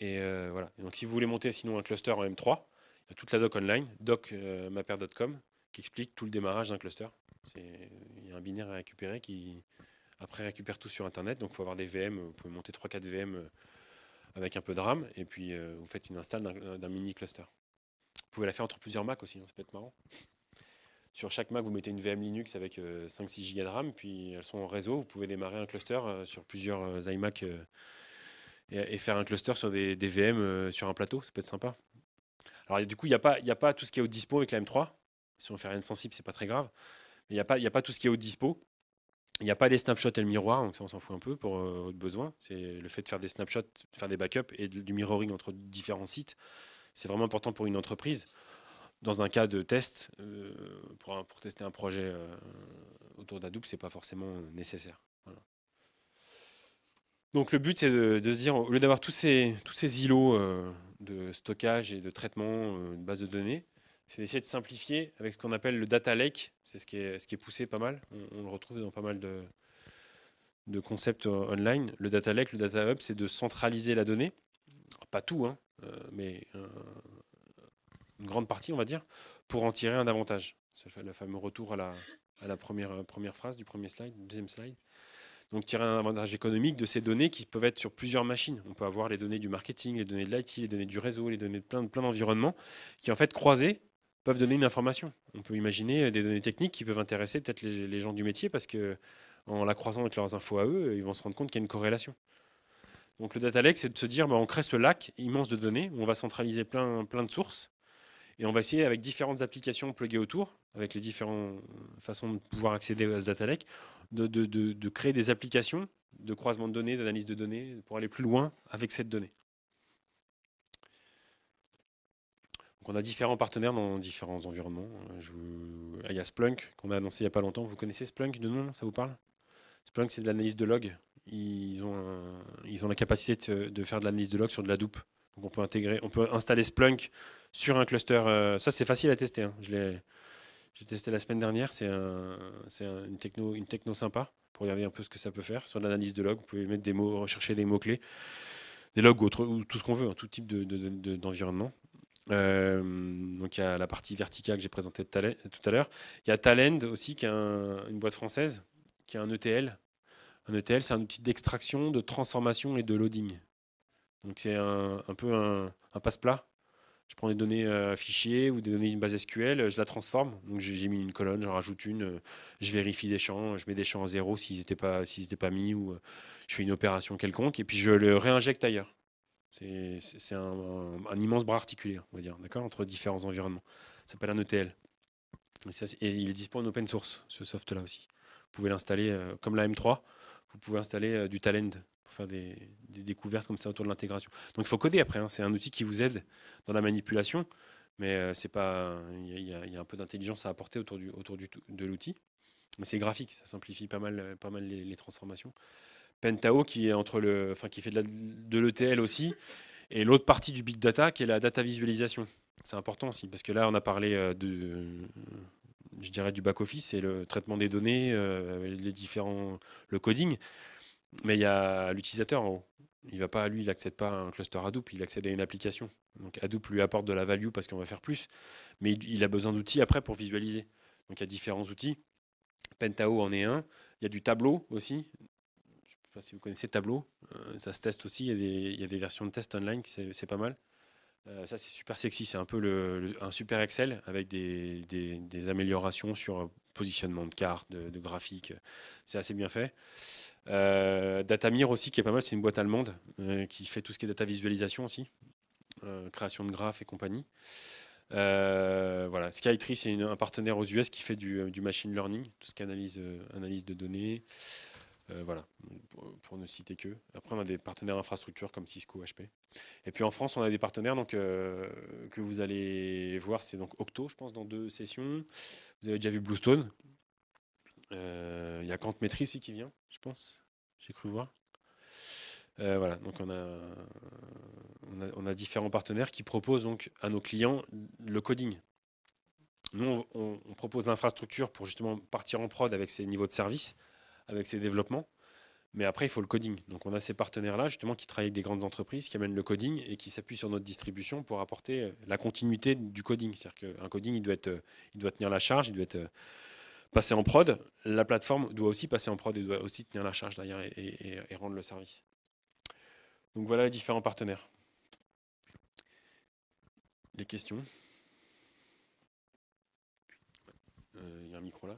Et voilà. donc si vous voulez monter sinon un cluster en M3, il y a toute la doc online, docmapper.com, qui explique tout le démarrage d'un cluster. Il y a un binaire à récupérer qui, après, récupère tout sur Internet. Donc, il faut avoir des VM. Vous pouvez monter 3-4 VM euh, avec un peu de RAM. Et puis, euh, vous faites une install euh, d'un mini cluster. Vous pouvez la faire entre plusieurs Mac aussi. Hein, ça peut être marrant. Sur chaque Mac, vous mettez une VM Linux avec 5-6 Go de RAM. Puis, elles sont en réseau. Vous pouvez démarrer un cluster sur plusieurs iMac et, faire un cluster sur des, VM sur un plateau. Ça peut être sympa. Alors, du coup, il n'y a, pas, a pas tout ce qui est au dispo avec la M3. Si on fait rien de sensible, ce n'est pas très grave. Mais il n'y a, pas, a pas tout ce qui est au dispo. Il n'y a pas des snapshots et le miroir, donc ça on s'en fout un peu pour autre euh, votre besoin. C'est le fait de faire des snapshots, faire des backups et du mirroring entre différents sites. C'est vraiment important pour une entreprise. Dans un cas de test, euh, pour, tester un projet euh, autour ce n'est pas forcément nécessaire. Donc le but c'est de, se dire, au lieu d'avoir tous ces, tous ces îlots de stockage et de traitement de base de données, c'est d'essayer de simplifier avec ce qu'on appelle le data lake. C'est ce qui est, ce qui est poussé pas mal. On, le retrouve dans pas mal de, de concepts euh, online. Le data lake, le data hub, c'est de centraliser la donnée. Pas tout, hein, euh, mais euh, une grande partie, on va dire, pour en tirer un avantage. C'est le fameux retour à la, à la première, première phrase du premier slide, deuxième slide. Donc tirer un avantage économique de ces données qui peuvent être sur plusieurs machines. On peut avoir les données du marketing, les données de l'IT, les données du réseau, les données de plein, d'environnements, qui en fait croisaient peuvent donner une information. On peut imaginer euh, des données techniques qui peuvent intéresser peut-être les, gens du métier parce que en la croisant avec leurs infos à eux, ils vont se rendre compte qu'il y a une corrélation. Donc le data lake, c'est de se dire, bah, on crée ce lac immense de données, où on va centraliser plein, plein de sources, et on va essayer avec différentes applications pluguées autour, avec les différentes façons de pouvoir accéder à ce data lake, de, de créer des applications de croisement de données, d'analyse de données, pour aller plus loin avec cette donnée. on a différents partenaires dans différents environnements. Euh, il y a Splunk qu'on a annoncé il n'y a pas longtemps. Vous connaissez Splunk de nom Ça vous parle Splunk, c'est de l'analyse de log. Ils ont, ils ont la capacité de, faire de l'analyse de log sur de la doupe. Donc on peut intégrer, on peut installer Splunk sur un cluster. Euh, ça, c'est facile à tester. Hein. Je l'ai, j'ai testé la semaine dernière. C'est une techno, une techno sympa pour regarder un peu ce que ça peut faire sur l'analyse de log. Vous pouvez mettre des mots, rechercher des mots clés, des logs ou, ou tout ce qu'on veut, hein, tout type d'environnement. Euh, donc il y a la partie verticale que j'ai présentée tout à l'heure. Il y a Talend aussi, qui est une boîte française, qui a un ETL. Un ETL, c'est un outil d'extraction, de transformation et de loading. Donc c'est un, peu un, passe-plat. Je prends des données euh, fichiers ou des données d'une base SQL, je la transforme. Donc j'ai mis une colonne, j'en rajoute une, euh, je vérifie des champs, je mets des champs à zéro s'ils n'étaient pas, pas mis ou je fais une opération quelconque et puis je le réinjecte ailleurs. C'est un, immense bras articulé, on va dire, d'accord, entre différents environnements. Ça s'appelle un e ETL. Et, il est disponible en open source, ce soft-là aussi. Vous pouvez l'installer, euh, comme la M3, vous pouvez installer euh, du talent pour faire des, découvertes comme ça autour de l'intégration. Donc il faut coder après, hein. c'est un outil qui vous aide dans la manipulation, mais euh, c'est pas, il y, a un peu d'intelligence à apporter autour, du, autour du, de l'outil. Mais c'est graphique, ça simplifie pas mal, pas mal les, les transformations. Pentao qui est entre le, enfin qui fait de l'ETL aussi, et l'autre partie du big data qui est la data visualisation. C'est important aussi parce que là on a parlé euh, de, je dirais du back office et le traitement des données, euh, les différents, le coding, mais il y a l'utilisateur en haut. Il va pas, lui, il n'accède pas à un cluster Hadoop, il accède à une application. Donc Hadoop lui apporte de la value parce qu'on va faire plus, mais il a besoin d'outils après pour visualiser. Donc il y a différents outils. Pentao en est un. Il y a du tableau aussi sais si vous connaissez Tableau, euh, ça se teste aussi, il y, a des versions de test online, c'est pas mal. Euh, ça, c'est super sexy, c'est un peu un super Excel avec des, améliorations sur euh, positionnement de cartes, de, graphiques, c'est assez bien fait. Datamir aussi, qui est pas mal, c'est une boîte allemande qui fait tout ce qui est data visualisation aussi, création de graphes et compagnie. voilà, Skytree, c'est un partenaire aux US qui fait du, machine learning, tout ce qui analyse, analyse de données. Euh, voilà, pour, ne citer que. Après, on a des partenaires infrastructures comme Cisco, HP. Et puis en France, on a des partenaires donc, euh, que vous allez voir, c'est donc Octo, je pense, dans deux sessions. Vous avez déjà vu Bluestone. Euh, il y a Quantmetry aussi qui vient, je pense. J'ai cru voir. voilà, donc on a, on différents partenaires qui proposent donc à nos clients le coding. Nous, on, on propose l'infrastructure pour justement partir en prod avec ces niveaux de service avec ses développements. Mais après, il faut le coding. Donc, on a ces partenaires-là, justement, qui travaillent avec des grandes entreprises, qui amènent le coding et qui s'appuient sur notre distribution pour apporter euh, la continuité du coding. C'est-à-dire qu'un coding, il doit, être, euh, il doit tenir la charge, il doit être euh, passé en prod. La plateforme doit aussi passer en prod et doit aussi tenir la charge derrière et, rendre le service. Donc, voilà les différents partenaires. Les questions Il y a un micro là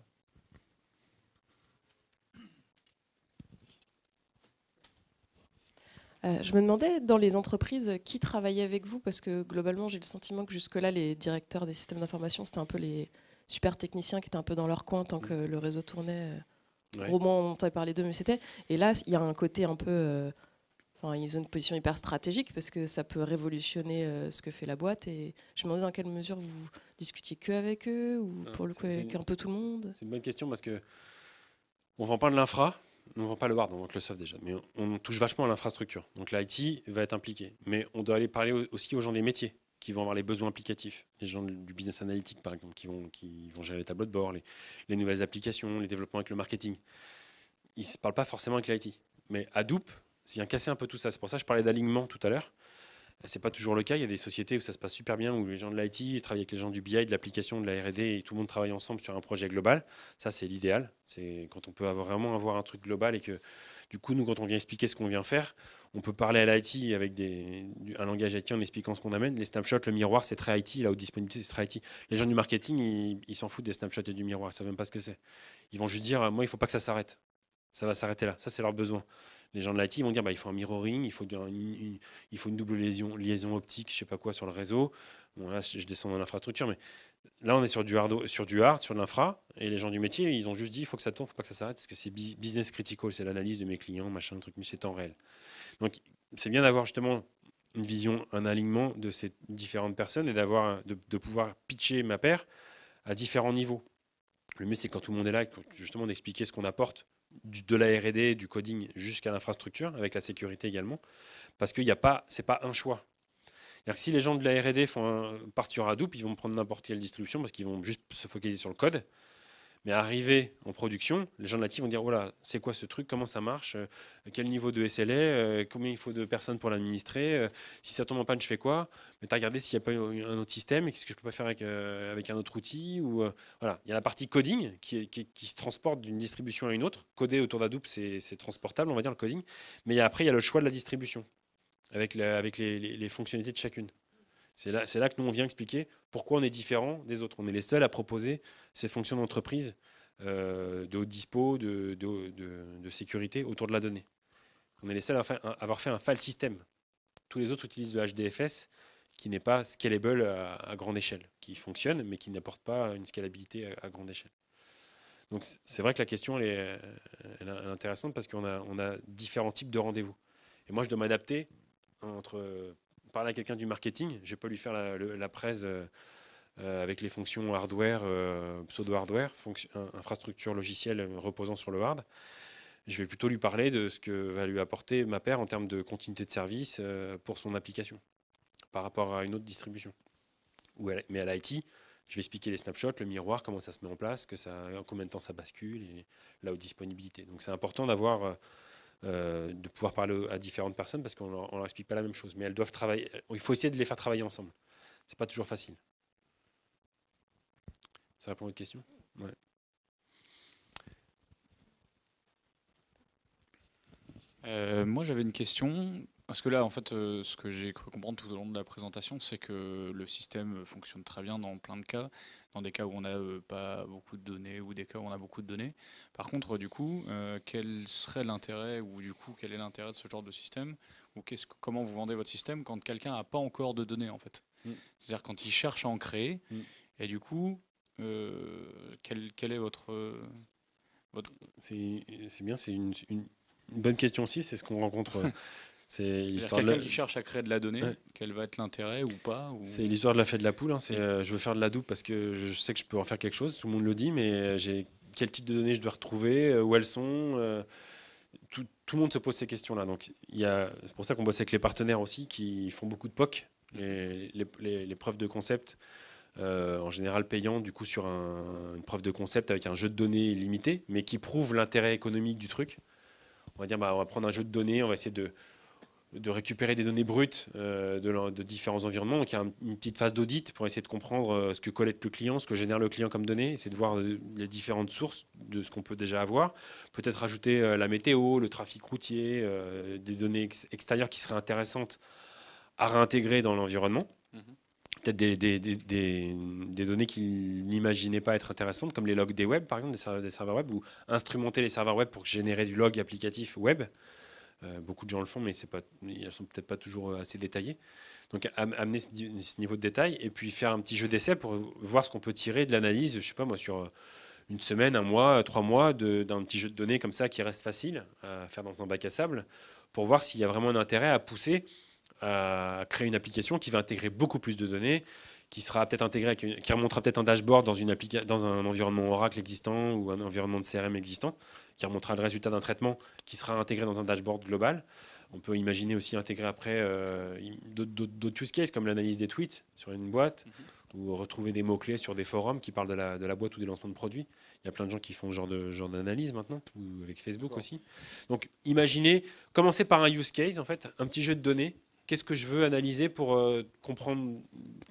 Euh, je me demandais dans les entreprises qui travaillait avec vous, parce que globalement j'ai le sentiment que jusque-là les directeurs des systèmes d'information c'était un peu les super techniciens qui étaient un peu dans leur coin tant mm. que le réseau tournait. Euh, ouais. Roman, on entendait parler d'eux, mais c'était. Et là, il y a un côté un peu. Euh, enfin, ils ont une position hyper stratégique parce que ça peut révolutionner ce que fait la boîte. Et je me demandais dans quelle mesure vous discutiez que avec eux ou ah, pour le coup avec un peu tout le monde. C'est une bonne question parce que on en parle de l'infra, on ne vend pas le hardware, dans vend le soft déjà, mais on, touche vachement à l'infrastructure. Donc l'IT va être impliqué. Mais on doit aller parler aussi aux gens des métiers qui vont avoir les besoins applicatifs, les gens du business analytique par exemple, qui vont, qui vont gérer les tableaux de bord, les, nouvelles applications, les développements avec le marketing. Ils ne se parlent pas forcément avec l'IT. Mais Hadoop vient casser un peu tout ça. C'est pour ça que je parlais d'alignement tout à l'heure. Bah, c'est pas toujours le cas. Il y a des sociétés où ça se passe super bien, où les gens de l'IT travaillent avec les gens du BI, de l'application, de la RD, et tout le monde travaille ensemble sur un projet global. Ça, c'est l'idéal. C'est quand on peut avoir, vraiment avoir un truc global et que, du coup, nous, quand on vient expliquer ce qu'on vient faire, on peut parler à l'IT avec un langage IT en expliquant ce qu'on amène. Les snapshots, le miroir, c'est très IT. La haute disponibilité, c'est très IT. Les gens du marketing, ils s'en foutent des snapshots et du miroir. Ils savent même pas ce que c'est. Ils vont juste dire, moi, il faut pas que ça s'arrête. Ça va s'arrêter là. Ça, c'est leur besoin les gens de l'IT vont dire bah, il faut un mirroring, il faut une, il faut une double liaison, liaison optique, je sais pas quoi, sur le réseau. Bon, là, je descends dans l'infrastructure, mais là, on est sur du hard, sur du hard, sur de l'infra, et les gens du métier, ils ont juste dit il faut que ça tombe, il faut pas que ça s'arrête, parce que c'est business critical, c'est l'analyse de mes clients, machin, truc, mais c'est temps réel. Donc, c'est bien d'avoir justement une vision, un alignement de ces différentes personnes et d'avoir de, pouvoir pitcher ma paire à différents niveaux. Le mieux, c'est quand tout le monde est là, justement d'expliquer ce qu'on apporte de la RD, du coding jusqu'à l'infrastructure, avec la sécurité également, parce que ce n'est pas un choix. si les gens de la RD font un, partent sur ils vont prendre n'importe quelle distribution parce qu'ils vont juste se focaliser sur le code. Mais arrivé en production, les gens de la vont dire voilà, c'est quoi ce truc Comment ça marche euh, Quel niveau de SLA euh, Combien il faut de personnes pour l'administrer euh, Si ça tombe en panne, je fais quoi Mais tu as regardé s'il n'y a pas un autre système et qu'est-ce que je peux pas faire avec, avec un autre outil ou, voilà. Il y a la partie coding qui, se transporte d'une distribution à une autre. Coder autour d'Adoop, c'est transportable, on va dire, le coding. Mais après, il y a le choix de la distribution avec, avec les fonctionnalités de chacune. C'est là, que nous, on vient expliquer pourquoi on est différent des autres. On est les seuls à proposer ces fonctions d'entreprise euh, de haute dispo, de, sécurité autour de la donnée. On est les seuls à, avoir fait un file system. Tous les autres utilisent le HDFS qui n'est pas scalable à, grande échelle, qui fonctionne mais qui n'apporte pas une scalabilité à, grande échelle. Donc c'est vrai que la question est, intéressante parce qu'on a, on a différents types de rendez-vous. Et moi je dois m'adapter entre parler à quelqu'un du marketing. Je ne vais pas lui faire la, presse euh, euh, avec les fonctions hardware, euh, pseudo-hardware, infrastructure logicielle reposant sur le hard. Je vais plutôt lui parler de ce que va lui apporter ma paire en termes de continuité de service pour son application par rapport à une autre distribution. Mais à l'IT, je vais expliquer les snapshots, le miroir, comment ça se met en place, que ça, en combien de temps ça bascule et la haute disponibilité. Donc c'est important d'avoir euh, de pouvoir parler à différentes personnes parce qu'on ne leur explique pas la même chose. Mais elles doivent travailler. Il faut essayer de les faire travailler ensemble. C'est pas toujours facile. Ça répond à votre question euh, Moi, j'avais une question. Parce que là, en fait, euh, ce que j'ai cru comprendre tout au long de la présentation, c'est que le système fonctionne très bien dans plein de cas, dans des cas où on n'a euh, pas beaucoup de données ou des cas où on a beaucoup de données. Par contre, euh, du coup, quel serait l'intérêt ou du coup, quel est l'intérêt de ce genre de système ou qu'est-ce, comment vous vendez votre système quand quelqu'un n'a pas encore de données en fait mm. C'est-à-dire quand il cherche à en créer mm. et du coup, quel, est votre, C'est, bien, c'est une bonne question aussi, c'est ce qu'on rencontre. [laughs] C'est l'histoire quelqu'un qui cherche à créer de la donnée, quel va être l'intérêt ou pas C'est l'histoire de la fête de la poule. Hein. C'est, euh, je veux faire de la doupe parce que je sais que je peux en faire quelque chose. Tout le monde le dit, mais euh, j'ai quel type de données je dois retrouver, euh, où elles sont. tout, tout, le monde se pose ces questions-là. Donc, il c'est pour ça qu'on bosse avec les partenaires aussi qui font beaucoup de POC, les, preuves de concept. en général payant du coup sur une preuve de concept avec un jeu de données limité, mais qui prouve l'intérêt économique du truc. On va dire, bah, on va prendre un jeu de données, on va essayer de, de récupérer des données brutes euh, de, différents environnements. Donc il y a une petite phase d'audit pour essayer de comprendre euh, ce que collecte le client, ce que génère le client comme données, C'est de voir euh, les différentes sources de ce qu'on peut déjà avoir. Peut-être ajouter la météo, le trafic routier, des données extérieures qui seraient intéressantes à réintégrer dans l'environnement. Mhm. Peut-être des, données qu'il n'imaginait pas être intéressantes, comme les logs des web, par exemple, des serveurs, serveurs web, ou instrumenter les serveurs web pour générer du log applicatif web. Euh, beaucoup de gens le font, mais pas, ne sont peut-être pas toujours euh, assez détaillés. Donc amener ce niveau de détail et puis faire un petit jeu d'essai pour voir ce qu'on peut tirer de l'analyse, je sais pas moi, sur euh, une semaine, un mois, trois mois, d'un petit jeu de données comme ça qui reste facile à faire dans un bac à sable, pour voir s'il y a vraiment un intérêt à pousser à créer une application qui va intégrer beaucoup plus de données, qui sera peut-être intégrée, qui remontera peut-être un dashboard dans, une dans un environnement Oracle existant ou un environnement de CRM existant, qui remontera le résultat d'un traitement qui sera intégré dans un dashboard global. On peut imaginer aussi intégrer après euh, d'autres use cases comme l'analyse des tweets sur une boîte mhm. ou retrouver des mots-clés sur des forums qui parlent de la, boîte ou des lancements de produits. Il y a plein de gens qui font ce genre, de, genre d'analyse maintenant, ou avec Facebook aussi. Donc imaginez, commencer par un use case, en fait, un petit jeu de données. Qu'est-ce que je veux analyser pour euh, comprendre,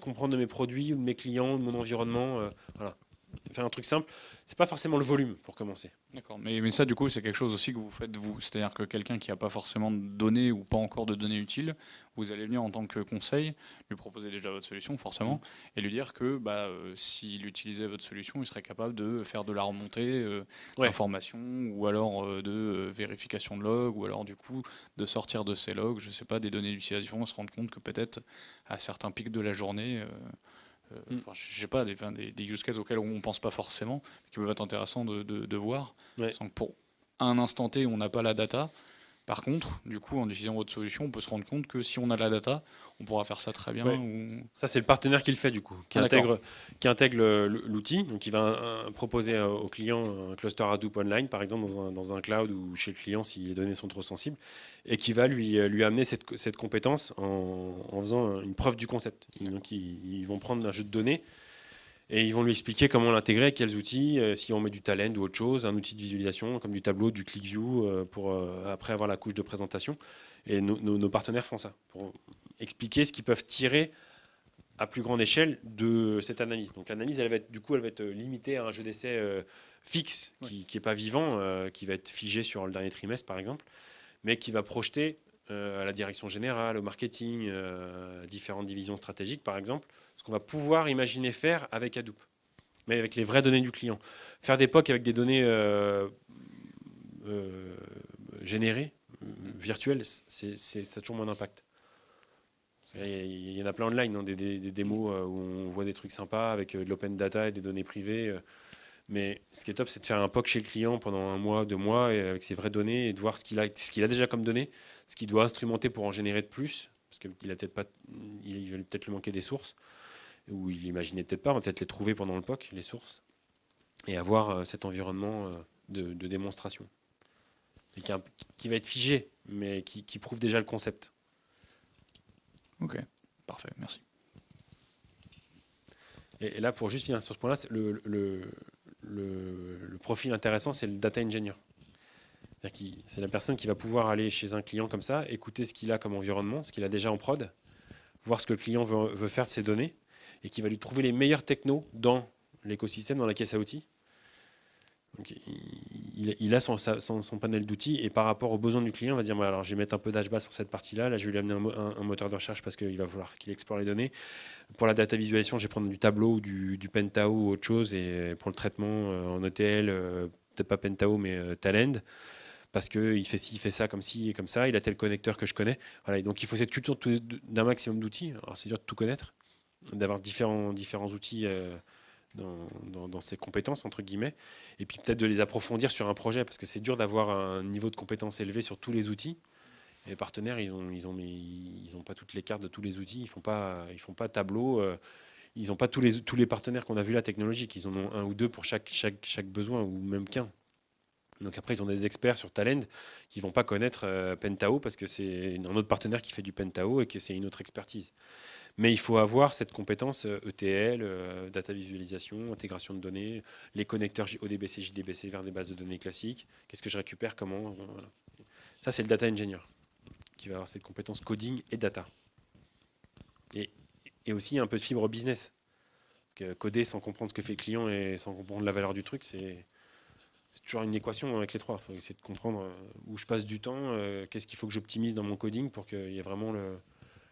comprendre de mes produits ou de mes clients ou de mon environnement euh, Voilà. Faire un truc simple c'est pas forcément le volume pour commencer. D'accord, mais, mais, ça du coup c'est quelque chose aussi que vous faites vous, c'est-à-dire que quelqu'un qui n'a pas forcément de données ou pas encore de données utiles, vous allez venir en tant que conseil, lui proposer déjà votre solution forcément, mm. et lui dire que bah, euh, s'il utilisait votre solution, il serait capable de faire de la remontée euh, d'informations ou alors euh, de vérification de logs ou alors du coup de sortir de ces logs, je sais pas, des données d'utilisation, se rendre compte que peut-être à certains pics de la journée, euh, mm. je sais pas, des, des, use cases auxquels on pense pas forcément, qui peuvent être intéressants de, de, voir. pour un instant T, on n'a pas la data, par contre, du coup, en utilisant votre solution, on peut se rendre compte que si on a de la data, on pourra faire ça très bien. Ça, c'est le partenaire qui le fait, du coup, qui ah, intègre, l'outil. Donc, il va euh, proposer euh, au client un cluster Hadoop Online, par exemple, dans un, cloud ou chez le client si les données sont trop sensibles, et qui va lui, euh, lui amener cette, compétence en, faisant une preuve du concept. Donc, ils vont prendre un jeu de données et ils vont lui expliquer comment l'intégrer, quels outils, euh, si on met du talent ou autre chose, un outil de visualisation comme du tableau, du click-view, euh, pour euh, après avoir la couche de présentation. Et nos partenaires font ça, pour expliquer ce qu'ils peuvent tirer à plus grande échelle de cette analyse. Donc l'analyse, elle va du coup, elle va être limitée à un jeu d'essai fixe, qui n'est pas vivant, qui va être figé sur le dernier trimestre, par exemple, mais qui va projeter à la direction générale, au marketing, différentes divisions stratégiques, par exemple, qu'on va pouvoir imaginer faire avec Hadoop, mais avec les vraies données du client. Faire des POC avec des données euh, euh, générées, mm-hmm. virtuelles, c'est, ça a toujours moins d'impact. Il y en a plein online, ligne, hein, des, démos euh, où on voit des trucs sympas avec de l'open data et des données privées. Mais ce qui est top, c'est de faire un POC chez le client pendant un mois, deux mois, avec ses vraies données, et de voir ce qu'il a, ce qu'il a déjà comme données, ce qu'il doit instrumenter pour en générer de plus, parce qu'il a peut-être pas, va peut-être lui manquer des sources, où il imaginait peut-être pas. On va peut-être les trouver pendant le POC, les sources, et avoir euh, cet environnement euh, de, démonstration. qui, va être figé, mais qui, prouve déjà le concept. Ok, parfait, merci. Et, là, pour juste finir sur ce point-là, le, le, profil intéressant, c'est le data engineer. C'est la personne qui va pouvoir aller chez un client comme ça, écouter ce qu'il a comme environnement, ce qu'il a déjà en prod, voir ce que le client veut, faire de ses données, et qui va lui trouver les meilleurs technos dans l'écosystème, dans la caisse à outils. il, a son, panel d'outils et par rapport aux besoins du client, on va dire alors je vais mettre un peu d'âge basse pour cette partie-là. Là, je vais lui amener un, moteur de recherche parce qu'il va falloir qu'il explore les données. Pour la data visualisation, je vais prendre du tableau ou du, du Pentao ou autre chose. Et pour le traitement euh, en ETL, euh, peut-être pas Pentao mais euh, Talend, parce qu'il fait ci, il fait ça comme ci et comme ça. Il a tel connecteur que je connais. donc il faut cette culture d'un maximum d'outils. Alors c'est dur de tout connaître d'avoir différents, différents outils euh, dans, dans, ses compétences, entre guillemets, et puis peut-être de les approfondir sur un projet, parce que c'est dur d'avoir un niveau de compétence élevé sur tous les outils. les partenaires, ils n'ont ils ont, ils ont pas toutes les cartes de tous les outils, ils ne font, pas, font pas tableau, euh, ils n'ont pas tous les, tous les partenaires qu'on a vu la technologie, ils en ont un ou deux pour chaque, chaque, chaque besoin, ou même qu'un. Donc après, ils ont des experts sur Talend qui vont pas connaître euh, Pentao parce que c'est un autre partenaire qui fait du Pentao et que c'est une autre expertise. Mais il faut avoir cette compétence ETL, euh, e euh, data visualisation, intégration de données, les connecteurs ODBC, JDBC vers des bases de données classiques. Qu'est-ce que je récupère Comment euh, Ça, c'est le data engineer qui va avoir cette compétence coding et data. Et, aussi un peu de fibre business. coder sans comprendre ce que fait le client et sans comprendre la valeur du truc, c'est toujours une équation avec les trois. Il faut essayer de comprendre où je passe du temps, qu'est-ce qu'il faut que j'optimise dans mon coding pour qu'il y ait vraiment le,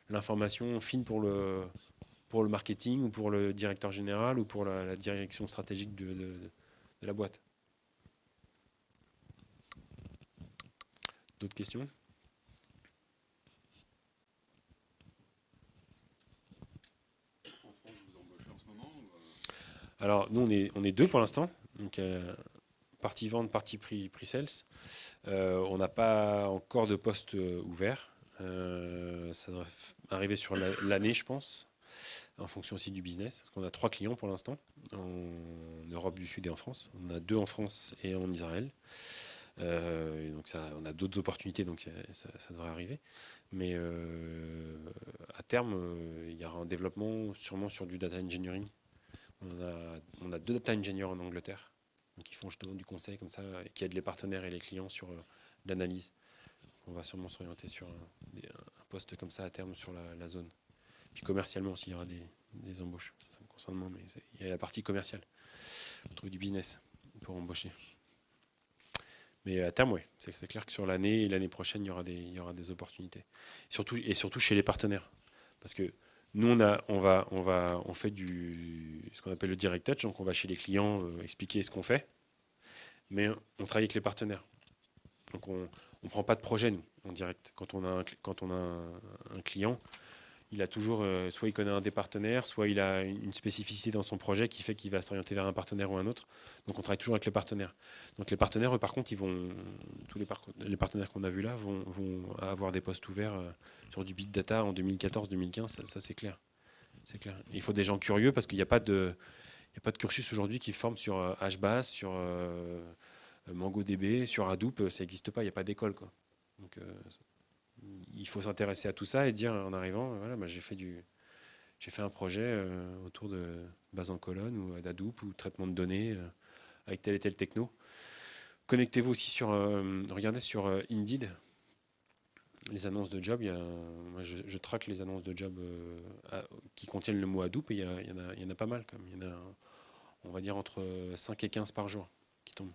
l'information fine pour le, pour le marketing ou pour le directeur général ou pour la, direction stratégique de, la boîte. D'autres questions Alors, nous, on est, on est deux pour l'instant. Donc, euh, partie vente, partie prix, prix sales. Euh, on n'a pas encore de poste euh, ouvert. Euh, ça devrait arriver sur l'année, je pense, en fonction aussi du business. Parce qu'on a trois clients pour l'instant, en Europe du Sud et en France. On a deux en France et en Israël. Euh, donc ça, on a d'autres opportunités, donc ça, devrait arriver. Mais euh, à terme, il y aura un développement sûrement sur du data engineering. On a, deux data engineers en Angleterre, qui font justement du conseil comme ça, et qui aident les partenaires et les clients sur l'analyse on va sûrement s'orienter sur un, poste comme ça à terme sur la, zone. Puis commercialement aussi, il y aura des, embauches. Ça, me concerne mais il y a la partie commerciale, On trouve du business pour embaucher. Mais à terme, oui, c'est clair que sur l'année et l'année prochaine, il y, aura des, il y aura des opportunités. Et surtout, et surtout chez les partenaires. Parce que nous, on, a, on, va, on, va, on fait du, ce qu'on appelle le direct touch, donc on va chez les clients euh, expliquer ce qu'on fait, mais on travaille avec les partenaires. Donc on, on ne prend pas de projet, nous, en direct. Quand on a un, client, il a toujours, euh, soit il connaît un des partenaires, soit il a une spécificité dans son projet qui fait qu'il va s'orienter vers un partenaire ou un autre. Donc on travaille toujours avec les partenaires. Donc les partenaires, par contre, ils vont, tous les, les partenaires qu'on a vus là vont, avoir des postes ouverts euh, sur du big data en 2014-2015, ça, c'est clair. C'est clair. il faut des gens curieux parce qu'il n'y a pas de, pas de cursus aujourd'hui qui forme sur HBAS, euh, sur euh, MangoDB, sur Hadoop, euh, ça n'existe pas, il n'y a pas d'école. Quoi. Donc euh, il faut s'intéresser à tout ça et dire en arrivant, voilà, j'ai fait du, j'ai fait un projet autour de base en colonne ou d'Hadoop ou traitement de données avec tel et tel techno. Connectez-vous aussi sur, regardez sur Indeed les annonces de job. je, traque les annonces de job qui contiennent le mot Hadoop et il y, en a, pas mal. Comme. Il y en a, on va dire, entre 5 et 15 par jour qui tombent.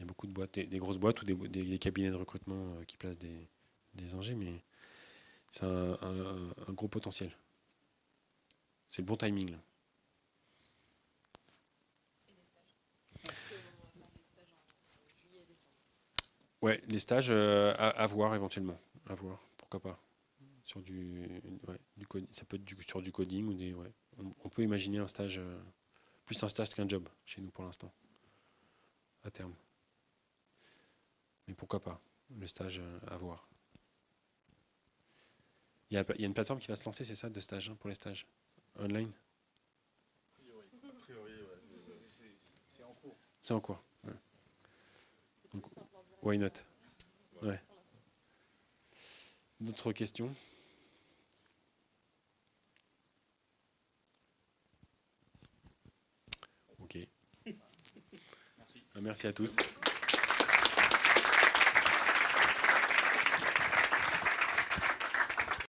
Il y a beaucoup de boîtes, des, grosses boîtes ou des, cabinets de recrutement euh, qui placent des, des mais c'est un, gros potentiel. C'est le bon timing. Là. Euh, ouais, les stages euh, à, à, voir éventuellement. À voir, pourquoi pas. Sur du, ça peut être sur du coding ou des. On, peut imaginer un stage, plus un stage qu'un job chez nous pour l'instant, à terme. Et pourquoi pas le stage euh, à voir. Il y, a, une plateforme qui va se lancer, c'est ça, de stage, hein, pour les stages Online A priori, C'est en cours. C'est en cours, ouais. Donc, why not D'autres questions Ok. [laughs] Ah, merci à tous.